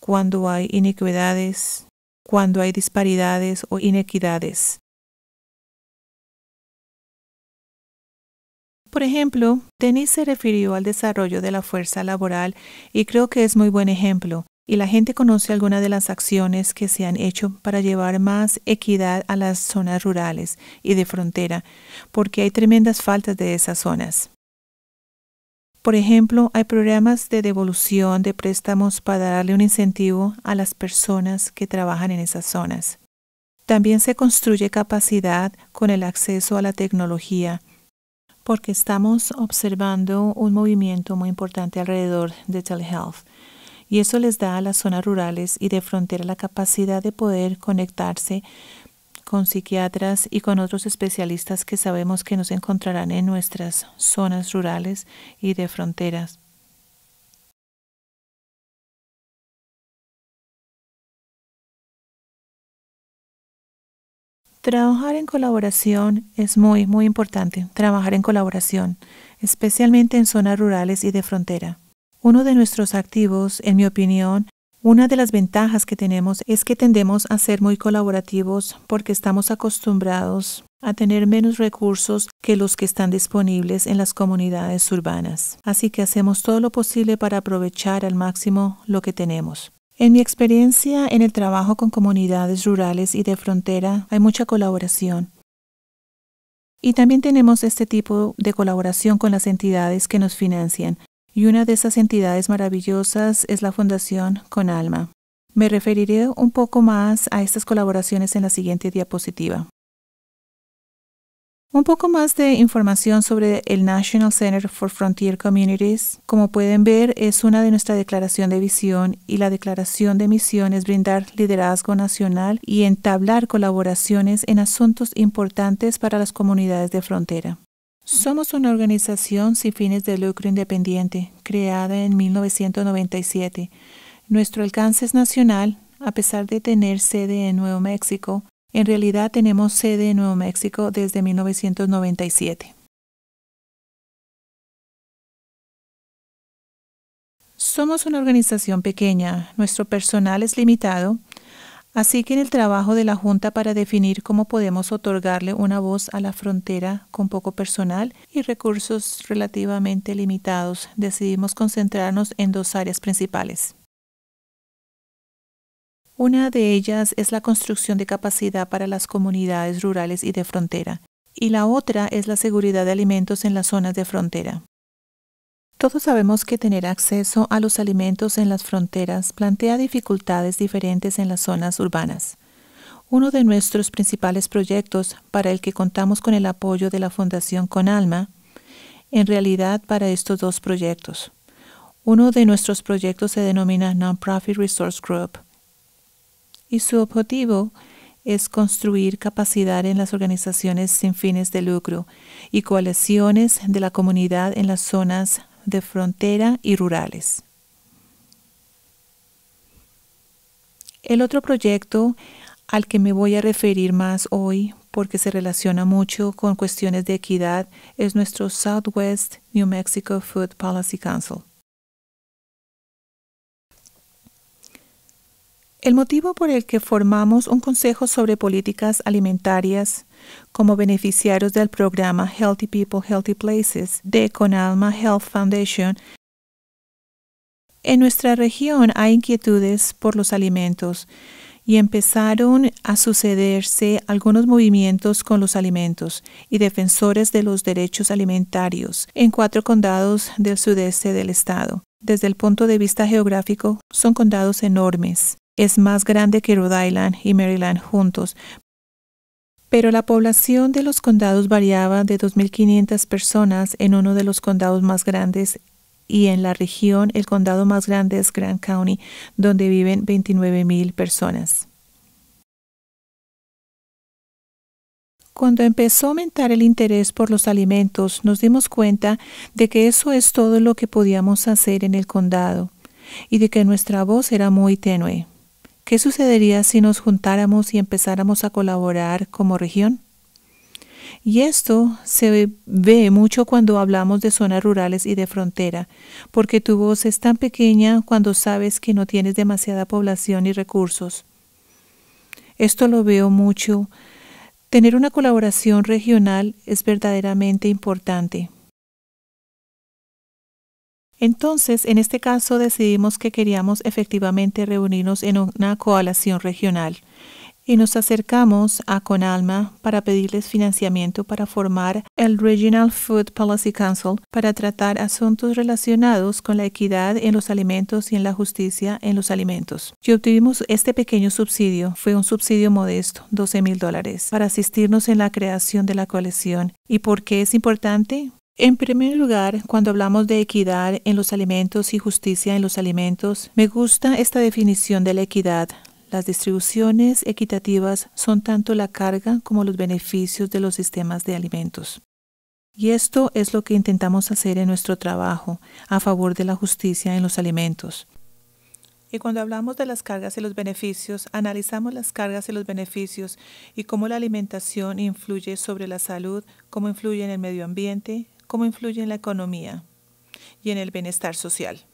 cuando hay iniquidades, cuando hay disparidades o inequidades. Por ejemplo, Denis se refirió al desarrollo de la fuerza laboral y creo que es muy buen ejemplo, y la gente conoce algunas de las acciones que se han hecho para llevar más equidad a las zonas rurales y de frontera, porque hay tremendas faltas de esas zonas. Por ejemplo, hay programas de devolución de préstamos para darle un incentivo a las personas que trabajan en esas zonas. También se construye capacidad con el acceso a la tecnología, porque estamos observando un movimiento muy importante alrededor de telehealth, y eso les da a las zonas rurales y de frontera la capacidad de poder conectarse con psiquiatras y con otros especialistas que sabemos que nos encontrarán en nuestras zonas rurales y de fronteras. Trabajar en colaboración es muy, muy importante. Trabajar en colaboración, especialmente en zonas rurales y de frontera. Uno de nuestros activos, en mi opinión, una de las ventajas que tenemos es que tendemos a ser muy colaborativos porque estamos acostumbrados a tener menos recursos que los que están disponibles en las comunidades urbanas. Así que hacemos todo lo posible para aprovechar al máximo lo que tenemos. En mi experiencia en el trabajo con comunidades rurales y de frontera hay mucha colaboración. Y también tenemos este tipo de colaboración con las entidades que nos financian, y una de esas entidades maravillosas es la Fundación Conalma. Me referiré un poco más a estas colaboraciones en la siguiente diapositiva. Un poco más de información sobre el National Center for Frontier Communities. Como pueden ver, es una de nuestra declaración de visión y la declaración de misión es brindar liderazgo nacional y entablar colaboraciones en asuntos importantes para las comunidades de frontera. Somos una organización sin fines de lucro independiente, creada en 1997. Nuestro alcance es nacional, a pesar de tener sede en Nuevo México. En realidad tenemos sede en Nuevo México desde 1997. Somos una organización pequeña, nuestro personal es limitado Así que en el trabajo de la Junta para definir cómo podemos otorgarle una voz a la frontera con poco personal y recursos relativamente limitados, decidimos concentrarnos en dos áreas principales. Una de ellas es la construcción de capacidad para las comunidades rurales y de frontera, y la otra es la seguridad de alimentos en las zonas de frontera. Todos sabemos que tener acceso a los alimentos en las fronteras plantea dificultades diferentes en las zonas urbanas. Uno de nuestros principales proyectos, para el que contamos con el apoyo de la Fundación Conalma, en realidad para estos dos proyectos. Uno de nuestros proyectos se denomina Nonprofit Resource Group y su objetivo es construir capacidad en las organizaciones sin fines de lucro y coaliciones de la comunidad en las zonas de frontera y rurales. El otro proyecto al que me voy a referir más hoy, porque se relaciona mucho con cuestiones de equidad, es nuestro Southwest New Mexico Food Policy Council. El motivo por el que formamos un consejo sobre políticas alimentarias como beneficiarios del programa Healthy People, Healthy Places de Conalma Health Foundation, en nuestra región hay inquietudes por los alimentos y empezaron a sucederse algunos movimientos con los alimentos y defensores de los derechos alimentarios en cuatro condados del sudeste del estado. Desde el punto de vista geográfico, son condados enormes es más grande que Rhode Island y Maryland juntos, pero la población de los condados variaba de 2.500 personas en uno de los condados más grandes y en la región el condado más grande es Grand County, donde viven 29.000 personas. Cuando empezó a aumentar el interés por los alimentos, nos dimos cuenta de que eso es todo lo que podíamos hacer en el condado y de que nuestra voz era muy tenue. ¿Qué sucedería si nos juntáramos y empezáramos a colaborar como región? Y esto se ve mucho cuando hablamos de zonas rurales y de frontera, porque tu voz es tan pequeña cuando sabes que no tienes demasiada población y recursos. Esto lo veo mucho. Tener una colaboración regional es verdaderamente importante. Entonces, en este caso decidimos que queríamos efectivamente reunirnos en una coalición regional y nos acercamos a Conalma para pedirles financiamiento para formar el Regional Food Policy Council para tratar asuntos relacionados con la equidad en los alimentos y en la justicia en los alimentos. Y obtuvimos este pequeño subsidio, fue un subsidio modesto, 12 mil dólares, para asistirnos en la creación de la coalición. ¿Y por qué es importante? En primer lugar, cuando hablamos de equidad en los alimentos y justicia en los alimentos, me gusta esta definición de la equidad. Las distribuciones equitativas son tanto la carga como los beneficios de los sistemas de alimentos. Y esto es lo que intentamos hacer en nuestro trabajo a favor de la justicia en los alimentos. Y cuando hablamos de las cargas y los beneficios, analizamos las cargas y los beneficios y cómo la alimentación influye sobre la salud, cómo influye en el medio ambiente, cómo influye en la economía y en el bienestar social.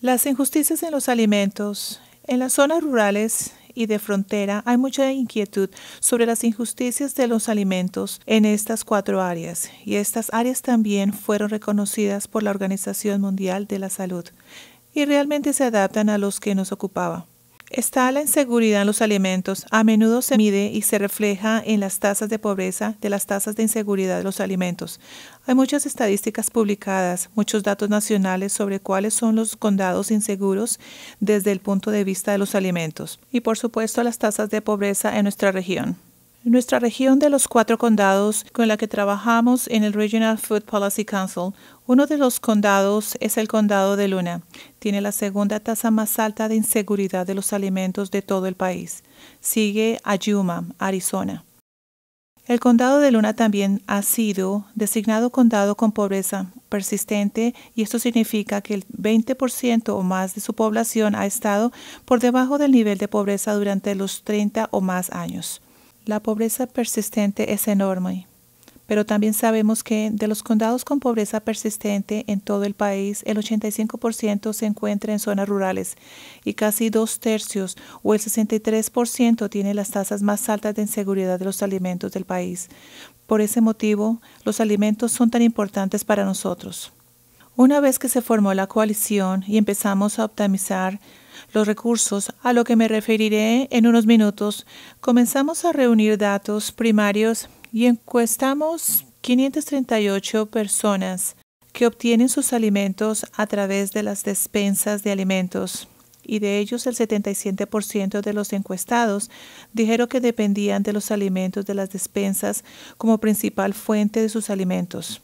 Las injusticias en los alimentos. En las zonas rurales y de frontera hay mucha inquietud sobre las injusticias de los alimentos en estas cuatro áreas y estas áreas también fueron reconocidas por la Organización Mundial de la Salud y realmente se adaptan a los que nos ocupaba. Está la inseguridad en los alimentos. A menudo se mide y se refleja en las tasas de pobreza de las tasas de inseguridad de los alimentos. Hay muchas estadísticas publicadas, muchos datos nacionales sobre cuáles son los condados inseguros desde el punto de vista de los alimentos y por supuesto las tasas de pobreza en nuestra región. Nuestra región de los cuatro condados con la que trabajamos en el Regional Food Policy Council, uno de los condados es el condado de Luna. Tiene la segunda tasa más alta de inseguridad de los alimentos de todo el país. Sigue a Yuma, Arizona. El condado de Luna también ha sido designado condado con pobreza persistente y esto significa que el 20% o más de su población ha estado por debajo del nivel de pobreza durante los 30 o más años. La pobreza persistente es enorme, pero también sabemos que de los condados con pobreza persistente en todo el país, el 85% se encuentra en zonas rurales y casi dos tercios o el 63% tiene las tasas más altas de inseguridad de los alimentos del país. Por ese motivo, los alimentos son tan importantes para nosotros. Una vez que se formó la coalición y empezamos a optimizar los recursos, a lo que me referiré en unos minutos, comenzamos a reunir datos primarios y encuestamos 538 personas que obtienen sus alimentos a través de las despensas de alimentos y de ellos el 77% de los encuestados dijeron que dependían de los alimentos de las despensas como principal fuente de sus alimentos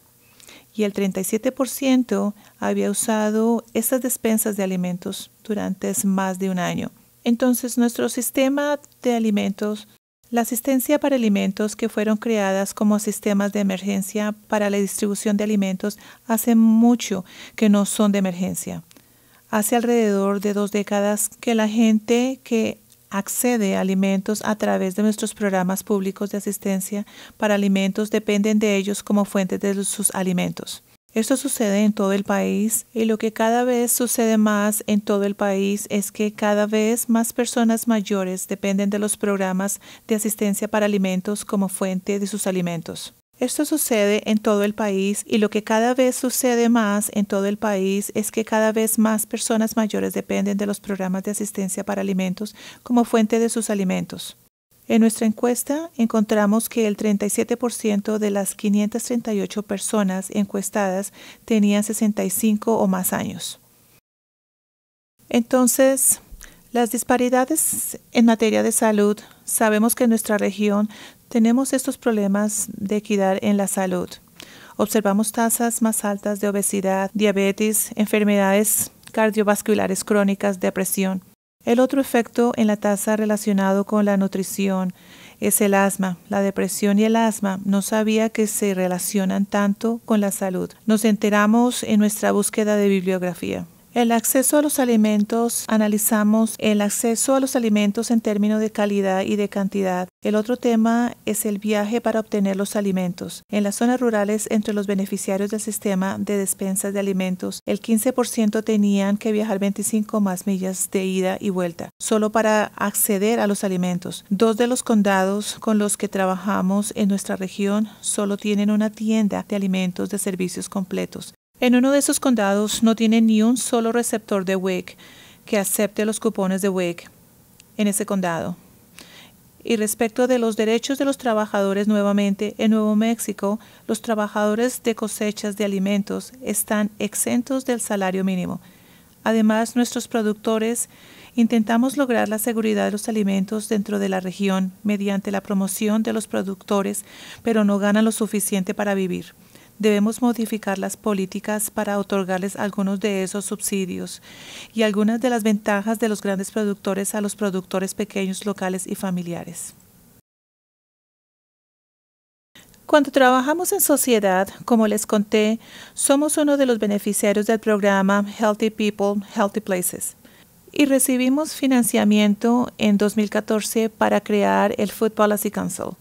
y el 37% había usado esas despensas de alimentos durante más de un año. Entonces, nuestro sistema de alimentos, la asistencia para alimentos que fueron creadas como sistemas de emergencia para la distribución de alimentos, hace mucho que no son de emergencia. Hace alrededor de dos décadas que la gente que accede a alimentos a través de nuestros programas públicos de asistencia para alimentos dependen de ellos como fuente de sus alimentos. Esto sucede en todo el país y lo que cada vez sucede más en todo el país es que cada vez más personas mayores dependen de los programas de asistencia para alimentos como fuente de sus alimentos. Esto sucede en todo el país y lo que cada vez sucede más en todo el país es que cada vez más personas mayores dependen de los programas de asistencia para alimentos como fuente de sus alimentos. En nuestra encuesta encontramos que el 37% de las 538 personas encuestadas tenían 65 o más años. Entonces, las disparidades en materia de salud sabemos que en nuestra región tenemos estos problemas de equidad en la salud. Observamos tasas más altas de obesidad, diabetes, enfermedades cardiovasculares crónicas, depresión. El otro efecto en la tasa relacionado con la nutrición es el asma. La depresión y el asma no sabía que se relacionan tanto con la salud. Nos enteramos en nuestra búsqueda de bibliografía. El acceso a los alimentos, analizamos el acceso a los alimentos en términos de calidad y de cantidad. El otro tema es el viaje para obtener los alimentos. En las zonas rurales, entre los beneficiarios del sistema de despensas de alimentos, el 15% tenían que viajar 25 más millas de ida y vuelta, solo para acceder a los alimentos. Dos de los condados con los que trabajamos en nuestra región solo tienen una tienda de alimentos de servicios completos. En uno de esos condados no tiene ni un solo receptor de WIC e que acepte los cupones de WIC e en ese condado. Y respecto de los derechos de los trabajadores nuevamente, en Nuevo México, los trabajadores de cosechas de alimentos están exentos del salario mínimo. Además, nuestros productores intentamos lograr la seguridad de los alimentos dentro de la región mediante la promoción de los productores, pero no ganan lo suficiente para vivir debemos modificar las políticas para otorgarles algunos de esos subsidios y algunas de las ventajas de los grandes productores a los productores pequeños, locales y familiares. Cuando trabajamos en sociedad, como les conté, somos uno de los beneficiarios del programa Healthy People, Healthy Places y recibimos financiamiento en 2014 para crear el Food Policy Council,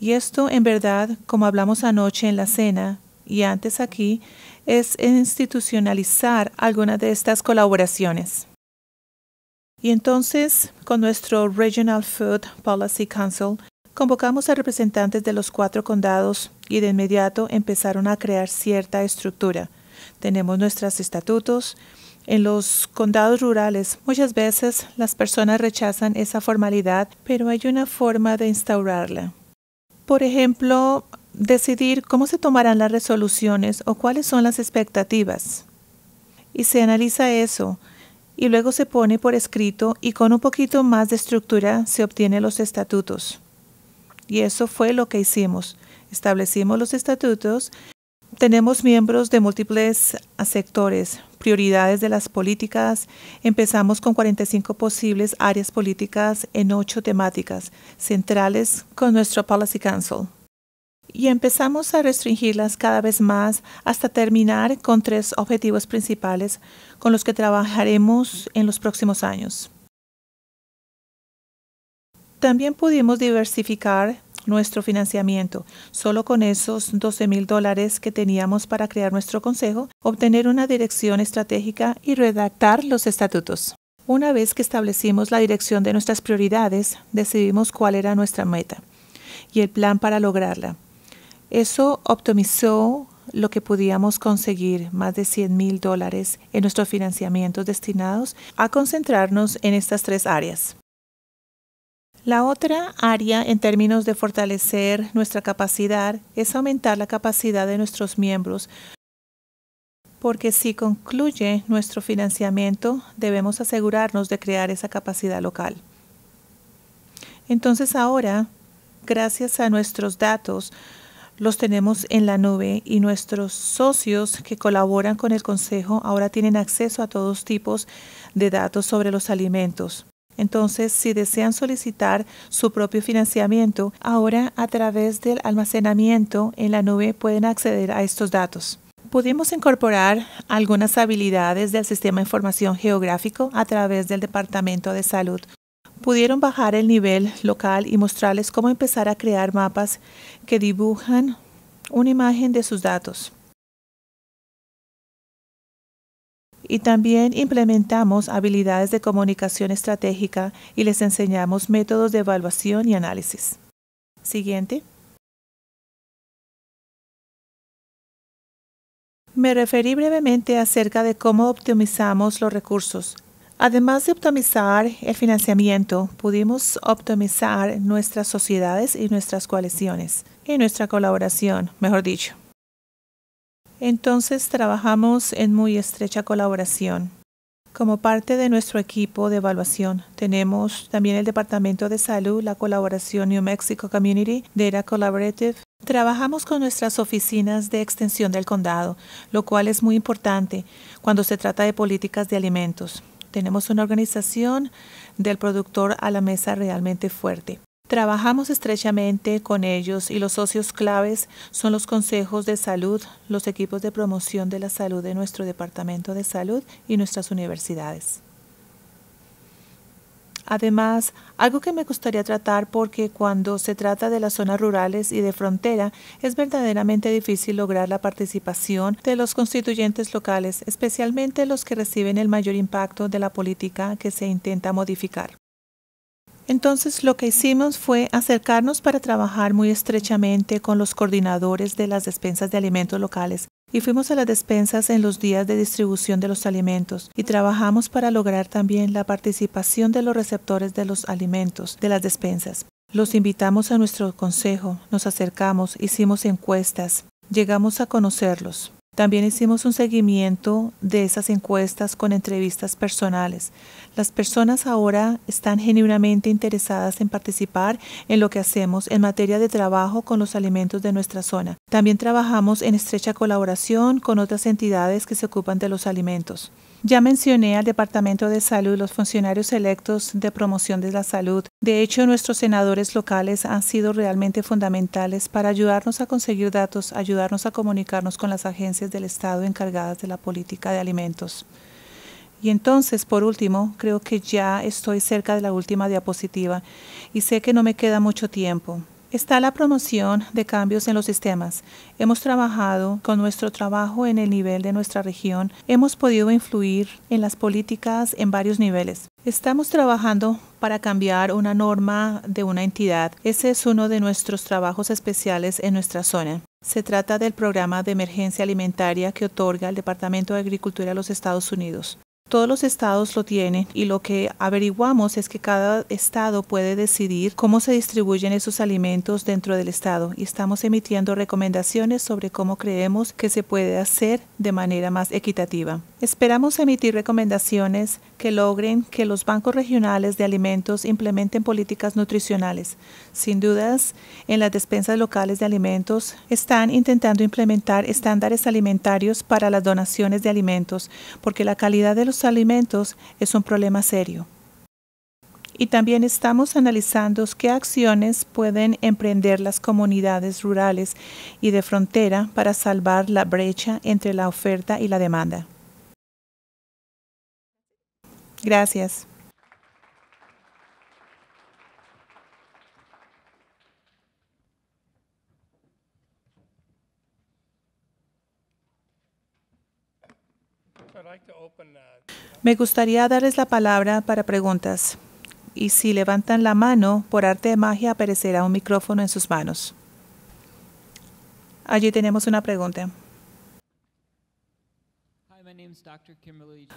Y esto, en verdad, como hablamos anoche en la cena y antes aquí, es institucionalizar algunas de estas colaboraciones. Y entonces, con nuestro Regional Food Policy Council, convocamos a representantes de los cuatro condados y de inmediato empezaron a crear cierta estructura. Tenemos nuestros estatutos. En los condados rurales muchas veces las personas rechazan esa formalidad, pero hay una forma de instaurarla por ejemplo, decidir cómo se tomarán las resoluciones o cuáles son las expectativas. Y se analiza eso y luego se pone por escrito y con un poquito más de estructura se obtienen los estatutos. Y eso fue lo que hicimos. Establecimos los estatutos tenemos miembros de múltiples sectores, prioridades de las políticas. Empezamos con 45 posibles áreas políticas en ocho temáticas centrales con nuestro Policy Council. Y empezamos a restringirlas cada vez más hasta terminar con tres objetivos principales con los que trabajaremos en los próximos años. También pudimos diversificar nuestro financiamiento. Solo con esos 12 mil dólares que teníamos para crear nuestro consejo, obtener una dirección estratégica y redactar los estatutos. Una vez que establecimos la dirección de nuestras prioridades, decidimos cuál era nuestra meta y el plan para lograrla. Eso optimizó lo que podíamos conseguir, más de cien mil dólares en nuestros financiamientos destinados a concentrarnos en estas tres áreas. La otra área en términos de fortalecer nuestra capacidad es aumentar la capacidad de nuestros miembros, porque si concluye nuestro financiamiento, debemos asegurarnos de crear esa capacidad local. Entonces ahora, gracias a nuestros datos, los tenemos en la nube y nuestros socios que colaboran con el Consejo ahora tienen acceso a todos tipos de datos sobre los alimentos. Entonces, si desean solicitar su propio financiamiento, ahora a través del almacenamiento en la nube pueden acceder a estos datos. Pudimos incorporar algunas habilidades del Sistema de Información Geográfico a través del Departamento de Salud. Pudieron bajar el nivel local y mostrarles cómo empezar a crear mapas que dibujan una imagen de sus datos. y también implementamos habilidades de comunicación estratégica y les enseñamos métodos de evaluación y análisis. Siguiente. Me referí brevemente acerca de cómo optimizamos los recursos. Además de optimizar el financiamiento, pudimos optimizar nuestras sociedades y nuestras coaliciones, y nuestra colaboración, mejor dicho. Entonces trabajamos en muy estrecha colaboración. Como parte de nuestro equipo de evaluación, tenemos también el Departamento de Salud, la colaboración New Mexico Community Data Collaborative. Trabajamos con nuestras oficinas de extensión del condado, lo cual es muy importante cuando se trata de políticas de alimentos. Tenemos una organización del productor a la mesa realmente fuerte. Trabajamos estrechamente con ellos y los socios claves son los consejos de salud, los equipos de promoción de la salud de nuestro departamento de salud y nuestras universidades. Además, algo que me gustaría tratar porque cuando se trata de las zonas rurales y de frontera, es verdaderamente difícil lograr la participación de los constituyentes locales, especialmente los que reciben el mayor impacto de la política que se intenta modificar. Entonces lo que hicimos fue acercarnos para trabajar muy estrechamente con los coordinadores de las despensas de alimentos locales y fuimos a las despensas en los días de distribución de los alimentos y trabajamos para lograr también la participación de los receptores de los alimentos de las despensas. Los invitamos a nuestro consejo, nos acercamos, hicimos encuestas, llegamos a conocerlos. También hicimos un seguimiento de esas encuestas con entrevistas personales. Las personas ahora están genuinamente interesadas en participar en lo que hacemos en materia de trabajo con los alimentos de nuestra zona. También trabajamos en estrecha colaboración con otras entidades que se ocupan de los alimentos. Ya mencioné al Departamento de Salud los funcionarios electos de promoción de la salud. De hecho, nuestros senadores locales han sido realmente fundamentales para ayudarnos a conseguir datos, ayudarnos a comunicarnos con las agencias del Estado encargadas de la política de alimentos. Y entonces, por último, creo que ya estoy cerca de la última diapositiva y sé que no me queda mucho tiempo. Está la promoción de cambios en los sistemas. Hemos trabajado con nuestro trabajo en el nivel de nuestra región. Hemos podido influir en las políticas en varios niveles. Estamos trabajando para cambiar una norma de una entidad. Ese es uno de nuestros trabajos especiales en nuestra zona. Se trata del programa de emergencia alimentaria que otorga el Departamento de Agricultura de los Estados Unidos. Todos los estados lo tienen y lo que averiguamos es que cada estado puede decidir cómo se distribuyen esos alimentos dentro del estado y estamos emitiendo recomendaciones sobre cómo creemos que se puede hacer de manera más equitativa. Esperamos emitir recomendaciones que logren que los bancos regionales de alimentos implementen políticas nutricionales. Sin dudas, en las despensas locales de alimentos están intentando implementar estándares alimentarios para las donaciones de alimentos porque la calidad de los alimentos es un problema serio. Y también estamos analizando qué acciones pueden emprender las comunidades rurales y de frontera para salvar la brecha entre la oferta y la demanda. Gracias. Me gustaría darles la palabra para preguntas. Y si levantan la mano, por arte de magia aparecerá un micrófono en sus manos. Allí tenemos una pregunta.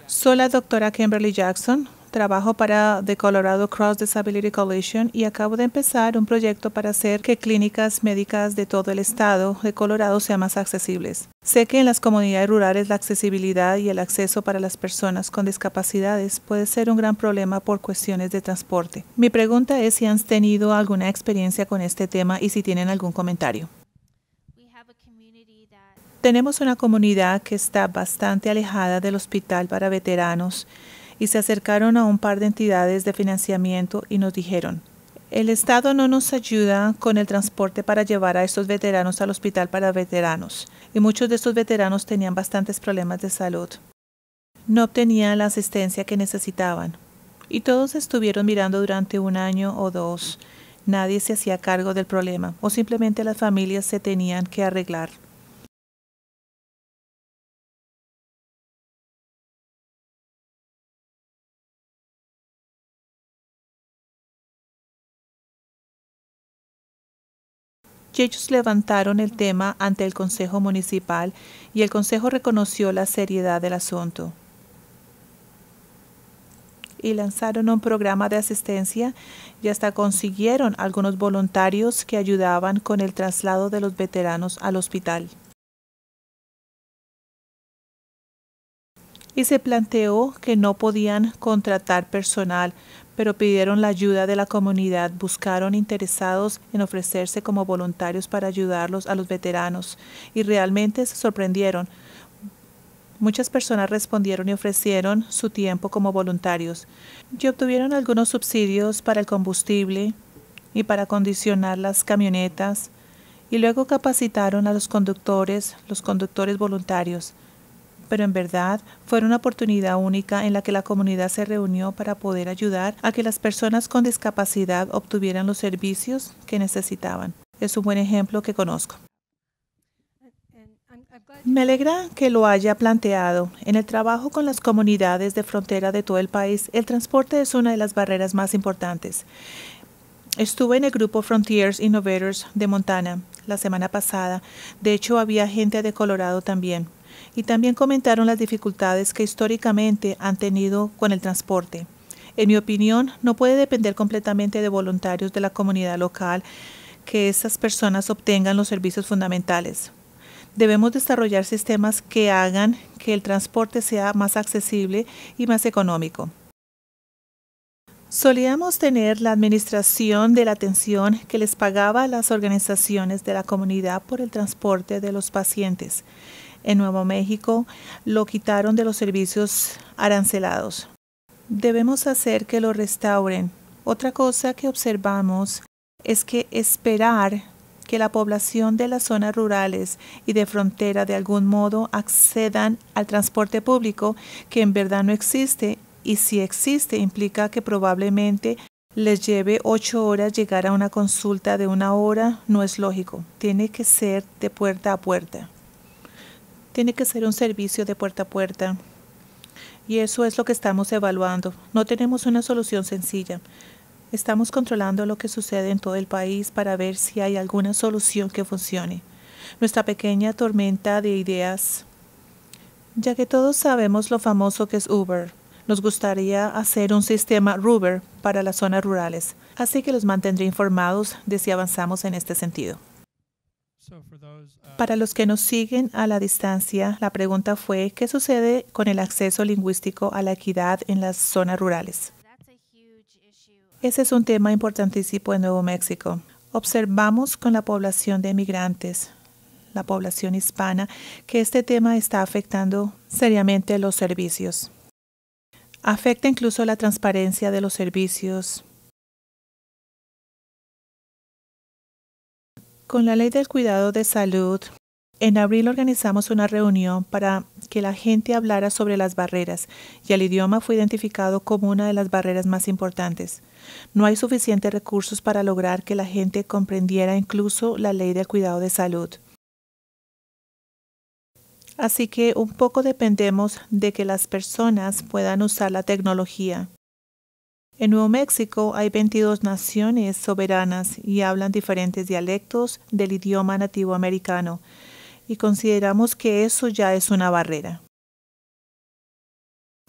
Soy la doctora Kimberly Jackson, trabajo para The Colorado Cross Disability Coalition y acabo de empezar un proyecto para hacer que clínicas médicas de todo el estado de Colorado sean más accesibles. Sé que en las comunidades rurales la accesibilidad y el acceso para las personas con discapacidades puede ser un gran problema por cuestiones de transporte. Mi pregunta es si han tenido alguna experiencia con este tema y si tienen algún comentario. Tenemos una comunidad que está bastante alejada del hospital para veteranos y se acercaron a un par de entidades de financiamiento y nos dijeron, el Estado no nos ayuda con el transporte para llevar a estos veteranos al hospital para veteranos y muchos de estos veteranos tenían bastantes problemas de salud. No obtenían la asistencia que necesitaban y todos estuvieron mirando durante un año o dos. Nadie se hacía cargo del problema o simplemente las familias se tenían que arreglar. y ellos levantaron el tema ante el Consejo Municipal y el Consejo reconoció la seriedad del asunto. Y lanzaron un programa de asistencia y hasta consiguieron algunos voluntarios que ayudaban con el traslado de los veteranos al hospital. y se planteó que no podían contratar personal pero pidieron la ayuda de la comunidad, buscaron interesados en ofrecerse como voluntarios para ayudarlos a los veteranos y realmente se sorprendieron. Muchas personas respondieron y ofrecieron su tiempo como voluntarios y obtuvieron algunos subsidios para el combustible y para condicionar las camionetas y luego capacitaron a los conductores, los conductores voluntarios pero en verdad fue una oportunidad única en la que la comunidad se reunió para poder ayudar a que las personas con discapacidad obtuvieran los servicios que necesitaban. Es un buen ejemplo que conozco. Me alegra que lo haya planteado. En el trabajo con las comunidades de frontera de todo el país, el transporte es una de las barreras más importantes. Estuve en el grupo Frontiers Innovators de Montana la semana pasada. De hecho, había gente de Colorado también y también comentaron las dificultades que históricamente han tenido con el transporte. En mi opinión, no puede depender completamente de voluntarios de la comunidad local que esas personas obtengan los servicios fundamentales. Debemos desarrollar sistemas que hagan que el transporte sea más accesible y más económico. Solíamos tener la administración de la atención que les pagaba las organizaciones de la comunidad por el transporte de los pacientes en Nuevo México lo quitaron de los servicios arancelados. Debemos hacer que lo restauren. Otra cosa que observamos es que esperar que la población de las zonas rurales y de frontera de algún modo accedan al transporte público que en verdad no existe y si existe implica que probablemente les lleve ocho horas llegar a una consulta de una hora no es lógico, tiene que ser de puerta a puerta. Tiene que ser un servicio de puerta a puerta. Y eso es lo que estamos evaluando. No tenemos una solución sencilla. Estamos controlando lo que sucede en todo el país para ver si hay alguna solución que funcione. Nuestra pequeña tormenta de ideas. Ya que todos sabemos lo famoso que es Uber, nos gustaría hacer un sistema Uber para las zonas rurales. Así que los mantendré informados de si avanzamos en este sentido. Uh, Para los que nos siguen a la distancia, la pregunta fue, ¿qué sucede con el acceso lingüístico a la equidad en las zonas rurales? Ese es un tema importantísimo en Nuevo México. Observamos con la población de migrantes, la población hispana, que este tema está afectando seriamente los servicios. Afecta incluso la transparencia de los servicios, Con la ley del cuidado de salud, en abril organizamos una reunión para que la gente hablara sobre las barreras y el idioma fue identificado como una de las barreras más importantes. No hay suficientes recursos para lograr que la gente comprendiera incluso la ley del cuidado de salud. Así que un poco dependemos de que las personas puedan usar la tecnología. En Nuevo México hay 22 naciones soberanas y hablan diferentes dialectos del idioma nativo americano y consideramos que eso ya es una barrera.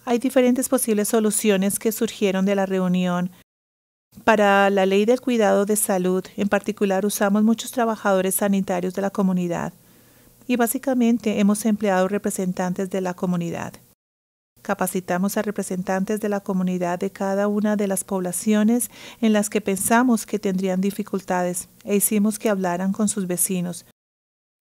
Hay diferentes posibles soluciones que surgieron de la reunión. Para la ley del cuidado de salud, en particular, usamos muchos trabajadores sanitarios de la comunidad y básicamente hemos empleado representantes de la comunidad. Capacitamos a representantes de la comunidad de cada una de las poblaciones en las que pensamos que tendrían dificultades e hicimos que hablaran con sus vecinos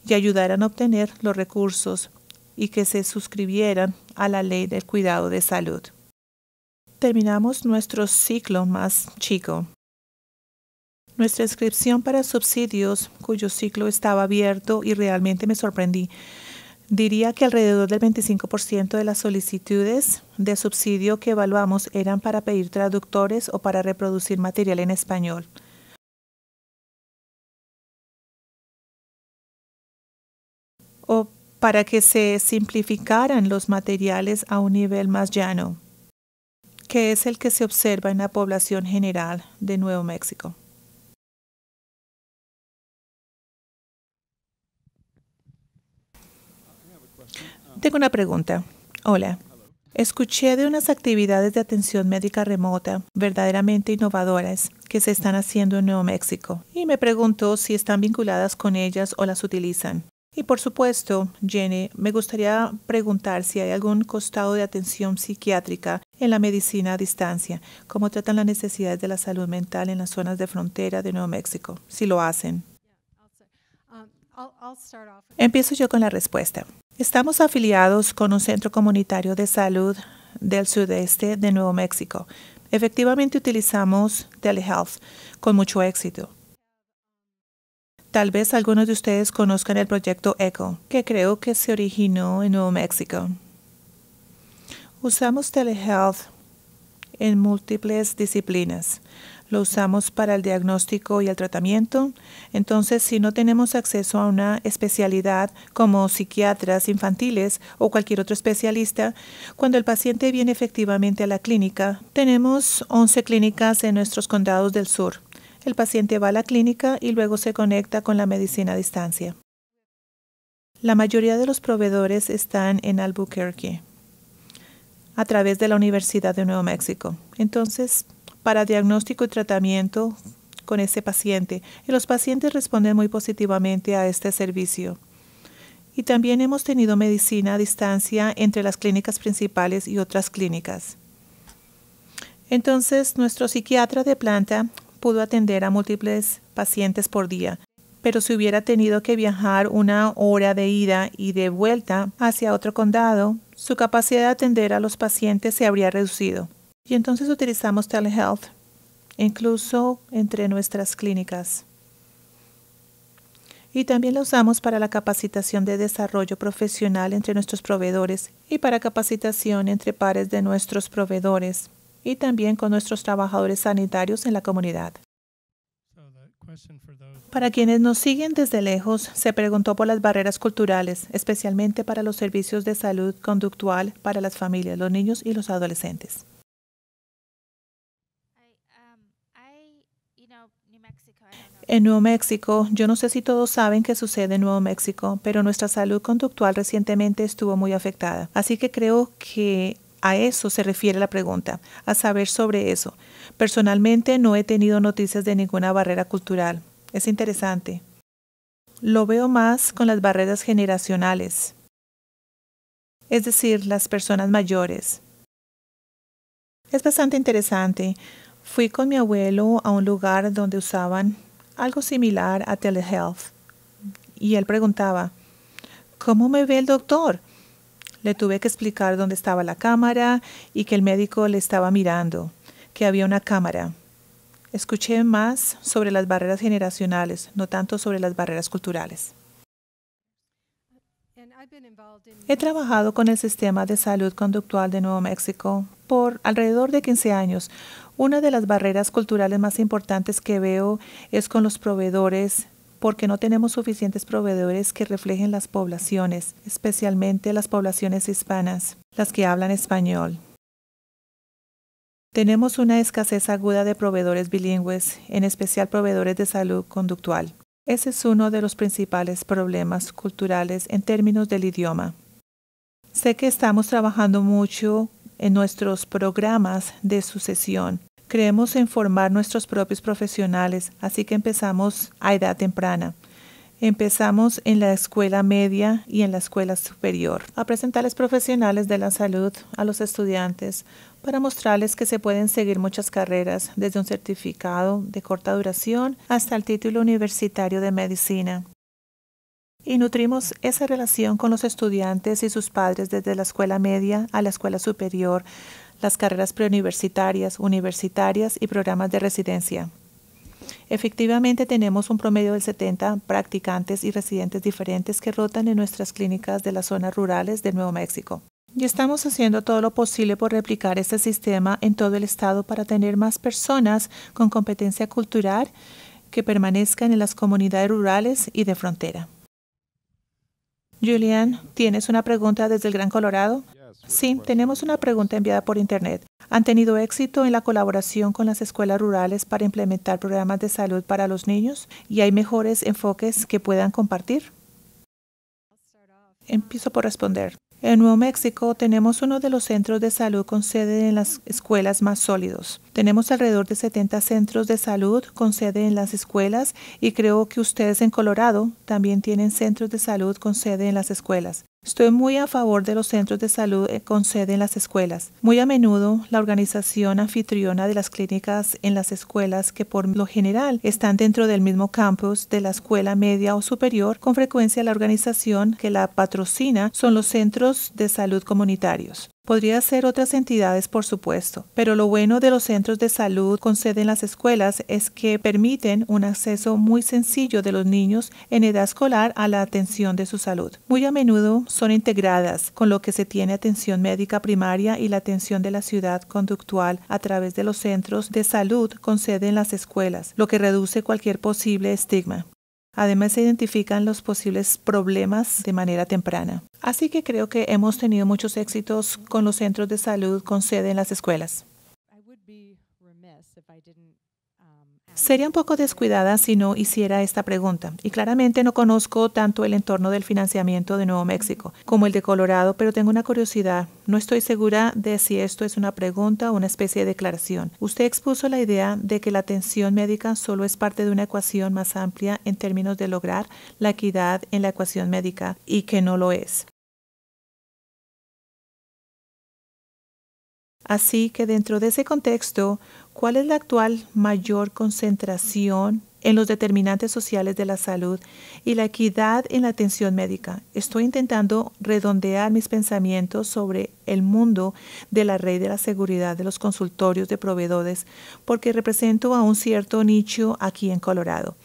y ayudaran a obtener los recursos y que se suscribieran a la ley del cuidado de salud. Terminamos nuestro ciclo más chico. Nuestra inscripción para subsidios, cuyo ciclo estaba abierto y realmente me sorprendí, Diría que alrededor del 25% de las solicitudes de subsidio que evaluamos eran para pedir traductores o para reproducir material en español. O para que se simplificaran los materiales a un nivel más llano, que es el que se observa en la población general de Nuevo México. Tengo una pregunta. Hola. Escuché de unas actividades de atención médica remota verdaderamente innovadoras que se están haciendo en Nuevo México y me pregunto si están vinculadas con ellas o las utilizan. Y por supuesto, Jenny, me gustaría preguntar si hay algún costado de atención psiquiátrica en la medicina a distancia, cómo tratan las necesidades de la salud mental en las zonas de frontera de Nuevo México, si lo hacen. Empiezo yo con la respuesta. Estamos afiliados con un centro comunitario de salud del sudeste de Nuevo México. Efectivamente utilizamos telehealth con mucho éxito. Tal vez algunos de ustedes conozcan el proyecto ECHO, que creo que se originó en Nuevo México. Usamos telehealth en múltiples disciplinas lo usamos para el diagnóstico y el tratamiento. Entonces, si no tenemos acceso a una especialidad como psiquiatras infantiles o cualquier otro especialista, cuando el paciente viene efectivamente a la clínica, tenemos 11 clínicas en nuestros condados del sur. El paciente va a la clínica y luego se conecta con la medicina a distancia. La mayoría de los proveedores están en Albuquerque a través de la Universidad de Nuevo México. Entonces, para diagnóstico y tratamiento con ese paciente y los pacientes responden muy positivamente a este servicio. Y también hemos tenido medicina a distancia entre las clínicas principales y otras clínicas. Entonces, nuestro psiquiatra de planta pudo atender a múltiples pacientes por día, pero si hubiera tenido que viajar una hora de ida y de vuelta hacia otro condado, su capacidad de atender a los pacientes se habría reducido. Y entonces utilizamos telehealth, incluso entre nuestras clínicas. Y también la usamos para la capacitación de desarrollo profesional entre nuestros proveedores y para capacitación entre pares de nuestros proveedores y también con nuestros trabajadores sanitarios en la comunidad. Para quienes nos siguen desde lejos, se preguntó por las barreras culturales, especialmente para los servicios de salud conductual para las familias, los niños y los adolescentes. En Nuevo México, yo no sé si todos saben qué sucede en Nuevo México, pero nuestra salud conductual recientemente estuvo muy afectada. Así que creo que a eso se refiere la pregunta, a saber sobre eso. Personalmente no he tenido noticias de ninguna barrera cultural. Es interesante. Lo veo más con las barreras generacionales, es decir, las personas mayores. Es bastante interesante. Fui con mi abuelo a un lugar donde usaban algo similar a telehealth. Y él preguntaba, ¿cómo me ve el doctor? Le tuve que explicar dónde estaba la cámara y que el médico le estaba mirando, que había una cámara. Escuché más sobre las barreras generacionales, no tanto sobre las barreras culturales. He trabajado con el sistema de salud conductual de Nuevo México por alrededor de 15 años. Una de las barreras culturales más importantes que veo es con los proveedores porque no tenemos suficientes proveedores que reflejen las poblaciones, especialmente las poblaciones hispanas, las que hablan español. Tenemos una escasez aguda de proveedores bilingües, en especial proveedores de salud conductual. Ese es uno de los principales problemas culturales en términos del idioma. Sé que estamos trabajando mucho en nuestros programas de sucesión. Creemos en formar nuestros propios profesionales, así que empezamos a edad temprana. Empezamos en la escuela media y en la escuela superior a presentarles profesionales de la salud a los estudiantes para mostrarles que se pueden seguir muchas carreras, desde un certificado de corta duración hasta el título universitario de medicina. Y nutrimos esa relación con los estudiantes y sus padres desde la escuela media a la escuela superior, las carreras preuniversitarias, universitarias y programas de residencia. Efectivamente, tenemos un promedio de 70 practicantes y residentes diferentes que rotan en nuestras clínicas de las zonas rurales de Nuevo México. Y estamos haciendo todo lo posible por replicar este sistema en todo el estado para tener más personas con competencia cultural que permanezcan en las comunidades rurales y de frontera. Julian, ¿tienes una pregunta desde el Gran Colorado? Sí, tenemos una pregunta enviada por Internet. ¿Han tenido éxito en la colaboración con las escuelas rurales para implementar programas de salud para los niños? ¿Y hay mejores enfoques que puedan compartir? Empiezo por responder. En Nuevo México tenemos uno de los centros de salud con sede en las escuelas más sólidos. Tenemos alrededor de 70 centros de salud con sede en las escuelas y creo que ustedes en Colorado también tienen centros de salud con sede en las escuelas. Estoy muy a favor de los centros de salud eh, con sede en las escuelas. Muy a menudo, la organización anfitriona de las clínicas en las escuelas, que por lo general están dentro del mismo campus de la escuela media o superior, con frecuencia la organización que la patrocina son los centros de salud comunitarios. Podría ser otras entidades, por supuesto, pero lo bueno de los centros de salud con sede en las escuelas es que permiten un acceso muy sencillo de los niños en edad escolar a la atención de su salud. Muy a menudo son integradas, con lo que se tiene atención médica primaria y la atención de la ciudad conductual a través de los centros de salud con sede en las escuelas, lo que reduce cualquier posible estigma. Además, se identifican los posibles problemas de manera temprana. Así que creo que hemos tenido muchos éxitos con los centros de salud con sede en las escuelas. Sería un poco descuidada si no hiciera esta pregunta, y claramente no conozco tanto el entorno del financiamiento de Nuevo México como el de Colorado, pero tengo una curiosidad. No estoy segura de si esto es una pregunta o una especie de declaración. Usted expuso la idea de que la atención médica solo es parte de una ecuación más amplia en términos de lograr la equidad en la ecuación médica y que no lo es. Así que dentro de ese contexto, ¿Cuál es la actual mayor concentración en los determinantes sociales de la salud y la equidad en la atención médica? Estoy intentando redondear mis pensamientos sobre el mundo de la red de la seguridad de los consultorios de proveedores porque represento a un cierto nicho aquí en Colorado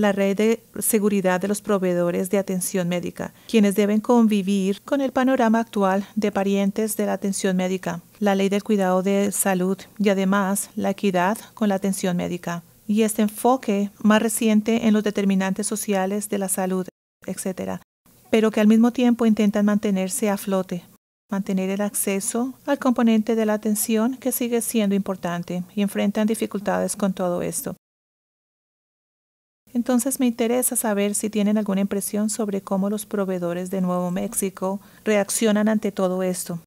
la red de seguridad de los proveedores de atención médica, quienes deben convivir con el panorama actual de parientes de la atención médica, la ley del cuidado de salud y además la equidad con la atención médica y este enfoque más reciente en los determinantes sociales de la salud, etc., pero que al mismo tiempo intentan mantenerse a flote, mantener el acceso al componente de la atención que sigue siendo importante y enfrentan dificultades con todo esto. Entonces me interesa saber si tienen alguna impresión sobre cómo los proveedores de Nuevo México reaccionan ante todo esto.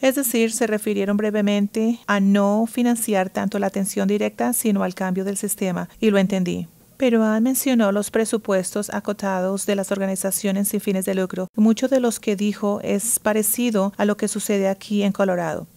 Es decir, se refirieron brevemente a no financiar tanto la atención directa, sino al cambio del sistema, y lo entendí. Pero Ann mencionó los presupuestos acotados de las organizaciones sin fines de lucro. Mucho de los que dijo es parecido a lo que sucede aquí en Colorado.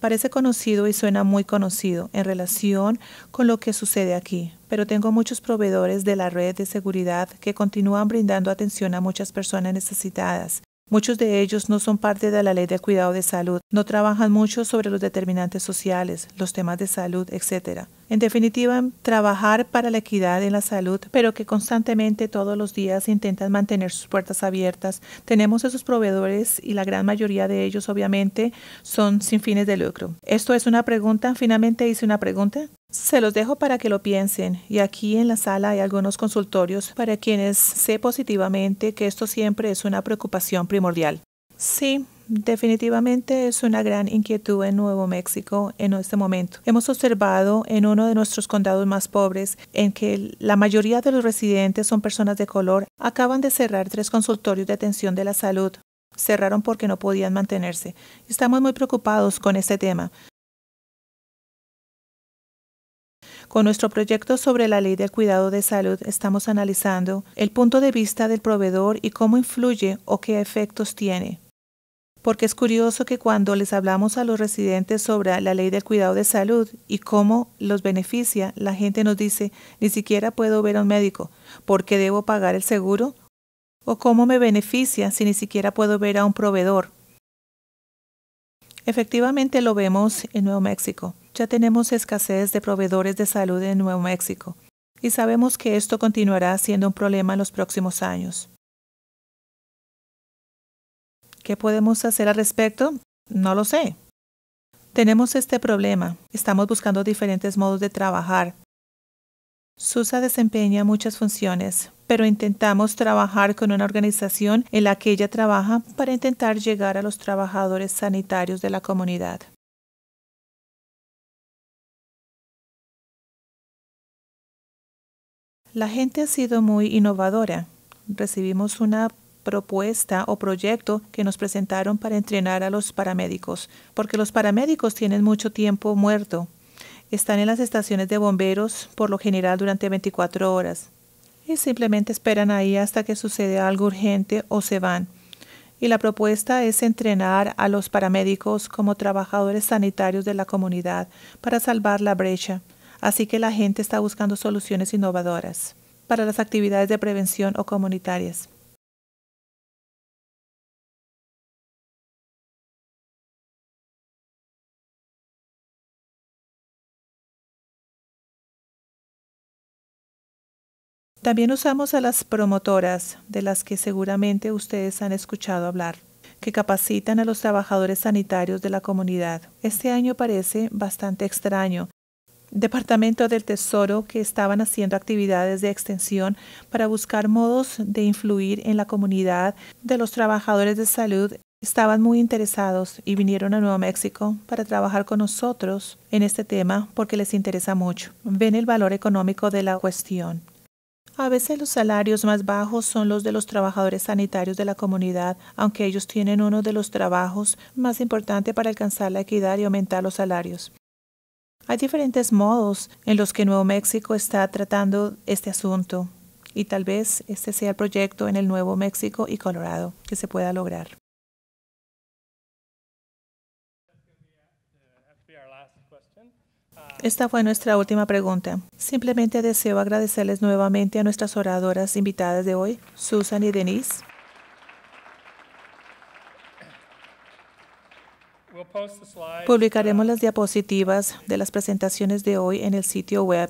Parece conocido y suena muy conocido en relación con lo que sucede aquí, pero tengo muchos proveedores de la red de seguridad que continúan brindando atención a muchas personas necesitadas. Muchos de ellos no son parte de la ley de cuidado de salud, no trabajan mucho sobre los determinantes sociales, los temas de salud, etc. En definitiva, trabajar para la equidad en la salud, pero que constantemente todos los días intentan mantener sus puertas abiertas. Tenemos esos proveedores y la gran mayoría de ellos obviamente son sin fines de lucro. Esto es una pregunta, finalmente hice una pregunta. Se los dejo para que lo piensen y aquí en la sala hay algunos consultorios para quienes sé positivamente que esto siempre es una preocupación primordial. Sí, Definitivamente es una gran inquietud en Nuevo México en este momento. Hemos observado en uno de nuestros condados más pobres, en que la mayoría de los residentes son personas de color, acaban de cerrar tres consultorios de atención de la salud. Cerraron porque no podían mantenerse. Estamos muy preocupados con este tema. Con nuestro proyecto sobre la ley del cuidado de salud estamos analizando el punto de vista del proveedor y cómo influye o qué efectos tiene porque es curioso que cuando les hablamos a los residentes sobre la ley del cuidado de salud y cómo los beneficia, la gente nos dice, ni siquiera puedo ver a un médico, ¿por qué debo pagar el seguro? ¿O cómo me beneficia si ni siquiera puedo ver a un proveedor? Efectivamente lo vemos en Nuevo México. Ya tenemos escasez de proveedores de salud en Nuevo México y sabemos que esto continuará siendo un problema en los próximos años. ¿Qué podemos hacer al respecto? No lo sé. Tenemos este problema. Estamos buscando diferentes modos de trabajar. SUSA desempeña muchas funciones, pero intentamos trabajar con una organización en la que ella trabaja para intentar llegar a los trabajadores sanitarios de la comunidad. La gente ha sido muy innovadora. Recibimos una propuesta o proyecto que nos presentaron para entrenar a los paramédicos, porque los paramédicos tienen mucho tiempo muerto. Están en las estaciones de bomberos por lo general durante 24 horas y simplemente esperan ahí hasta que sucede algo urgente o se van. Y la propuesta es entrenar a los paramédicos como trabajadores sanitarios de la comunidad para salvar la brecha. Así que la gente está buscando soluciones innovadoras para las actividades de prevención o comunitarias. También usamos a las promotoras, de las que seguramente ustedes han escuchado hablar, que capacitan a los trabajadores sanitarios de la comunidad. Este año parece bastante extraño. Departamento del Tesoro que estaban haciendo actividades de extensión para buscar modos de influir en la comunidad de los trabajadores de salud estaban muy interesados y vinieron a Nuevo México para trabajar con nosotros en este tema porque les interesa mucho. Ven el valor económico de la cuestión. A veces los salarios más bajos son los de los trabajadores sanitarios de la comunidad, aunque ellos tienen uno de los trabajos más importantes para alcanzar la equidad y aumentar los salarios. Hay diferentes modos en los que Nuevo México está tratando este asunto y tal vez este sea el proyecto en el Nuevo México y Colorado que se pueda lograr. Esta fue nuestra última pregunta. Simplemente deseo agradecerles nuevamente a nuestras oradoras invitadas de hoy, Susan y Denise. Publicaremos las diapositivas de las presentaciones de hoy en el sitio web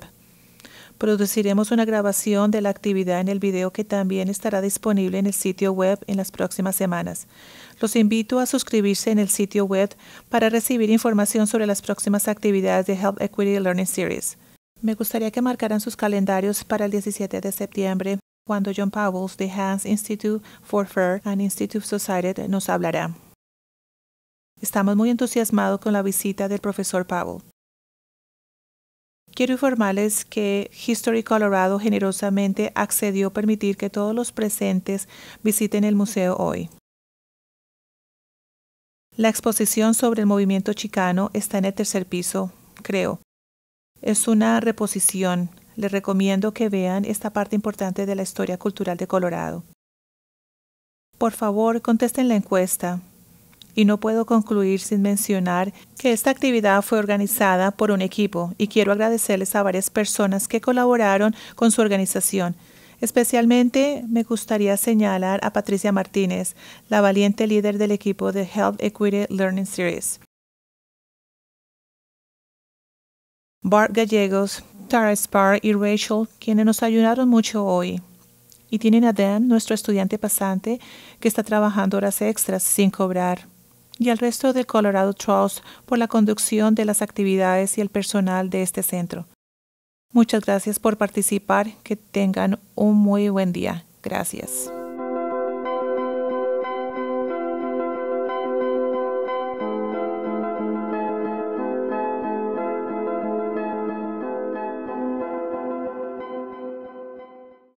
Produciremos una grabación de la actividad en el video que también estará disponible en el sitio web en las próximas semanas. Los invito a suscribirse en el sitio web para recibir información sobre las próximas actividades de Health Equity Learning Series. Me gustaría que marcaran sus calendarios para el 17 de septiembre, cuando John Powell de Hans Institute for Fair and Institute Society nos hablará. Estamos muy entusiasmados con la visita del profesor Powell. Quiero informarles que History Colorado generosamente accedió a permitir que todos los presentes visiten el museo hoy. La exposición sobre el movimiento chicano está en el tercer piso, creo. Es una reposición. Les recomiendo que vean esta parte importante de la historia cultural de Colorado. Por favor, contesten la encuesta y no puedo concluir sin mencionar que esta actividad fue organizada por un equipo y quiero agradecerles a varias personas que colaboraron con su organización. Especialmente me gustaría señalar a Patricia Martínez, la valiente líder del equipo de Health Equity Learning Series. Bart Gallegos, Tara Spar y Rachel, quienes nos ayudaron mucho hoy. Y tienen a Dan, nuestro estudiante pasante, que está trabajando horas extras sin cobrar y al resto del Colorado Trust por la conducción de las actividades y el personal de este centro. Muchas gracias por participar. Que tengan un muy buen día. Gracias.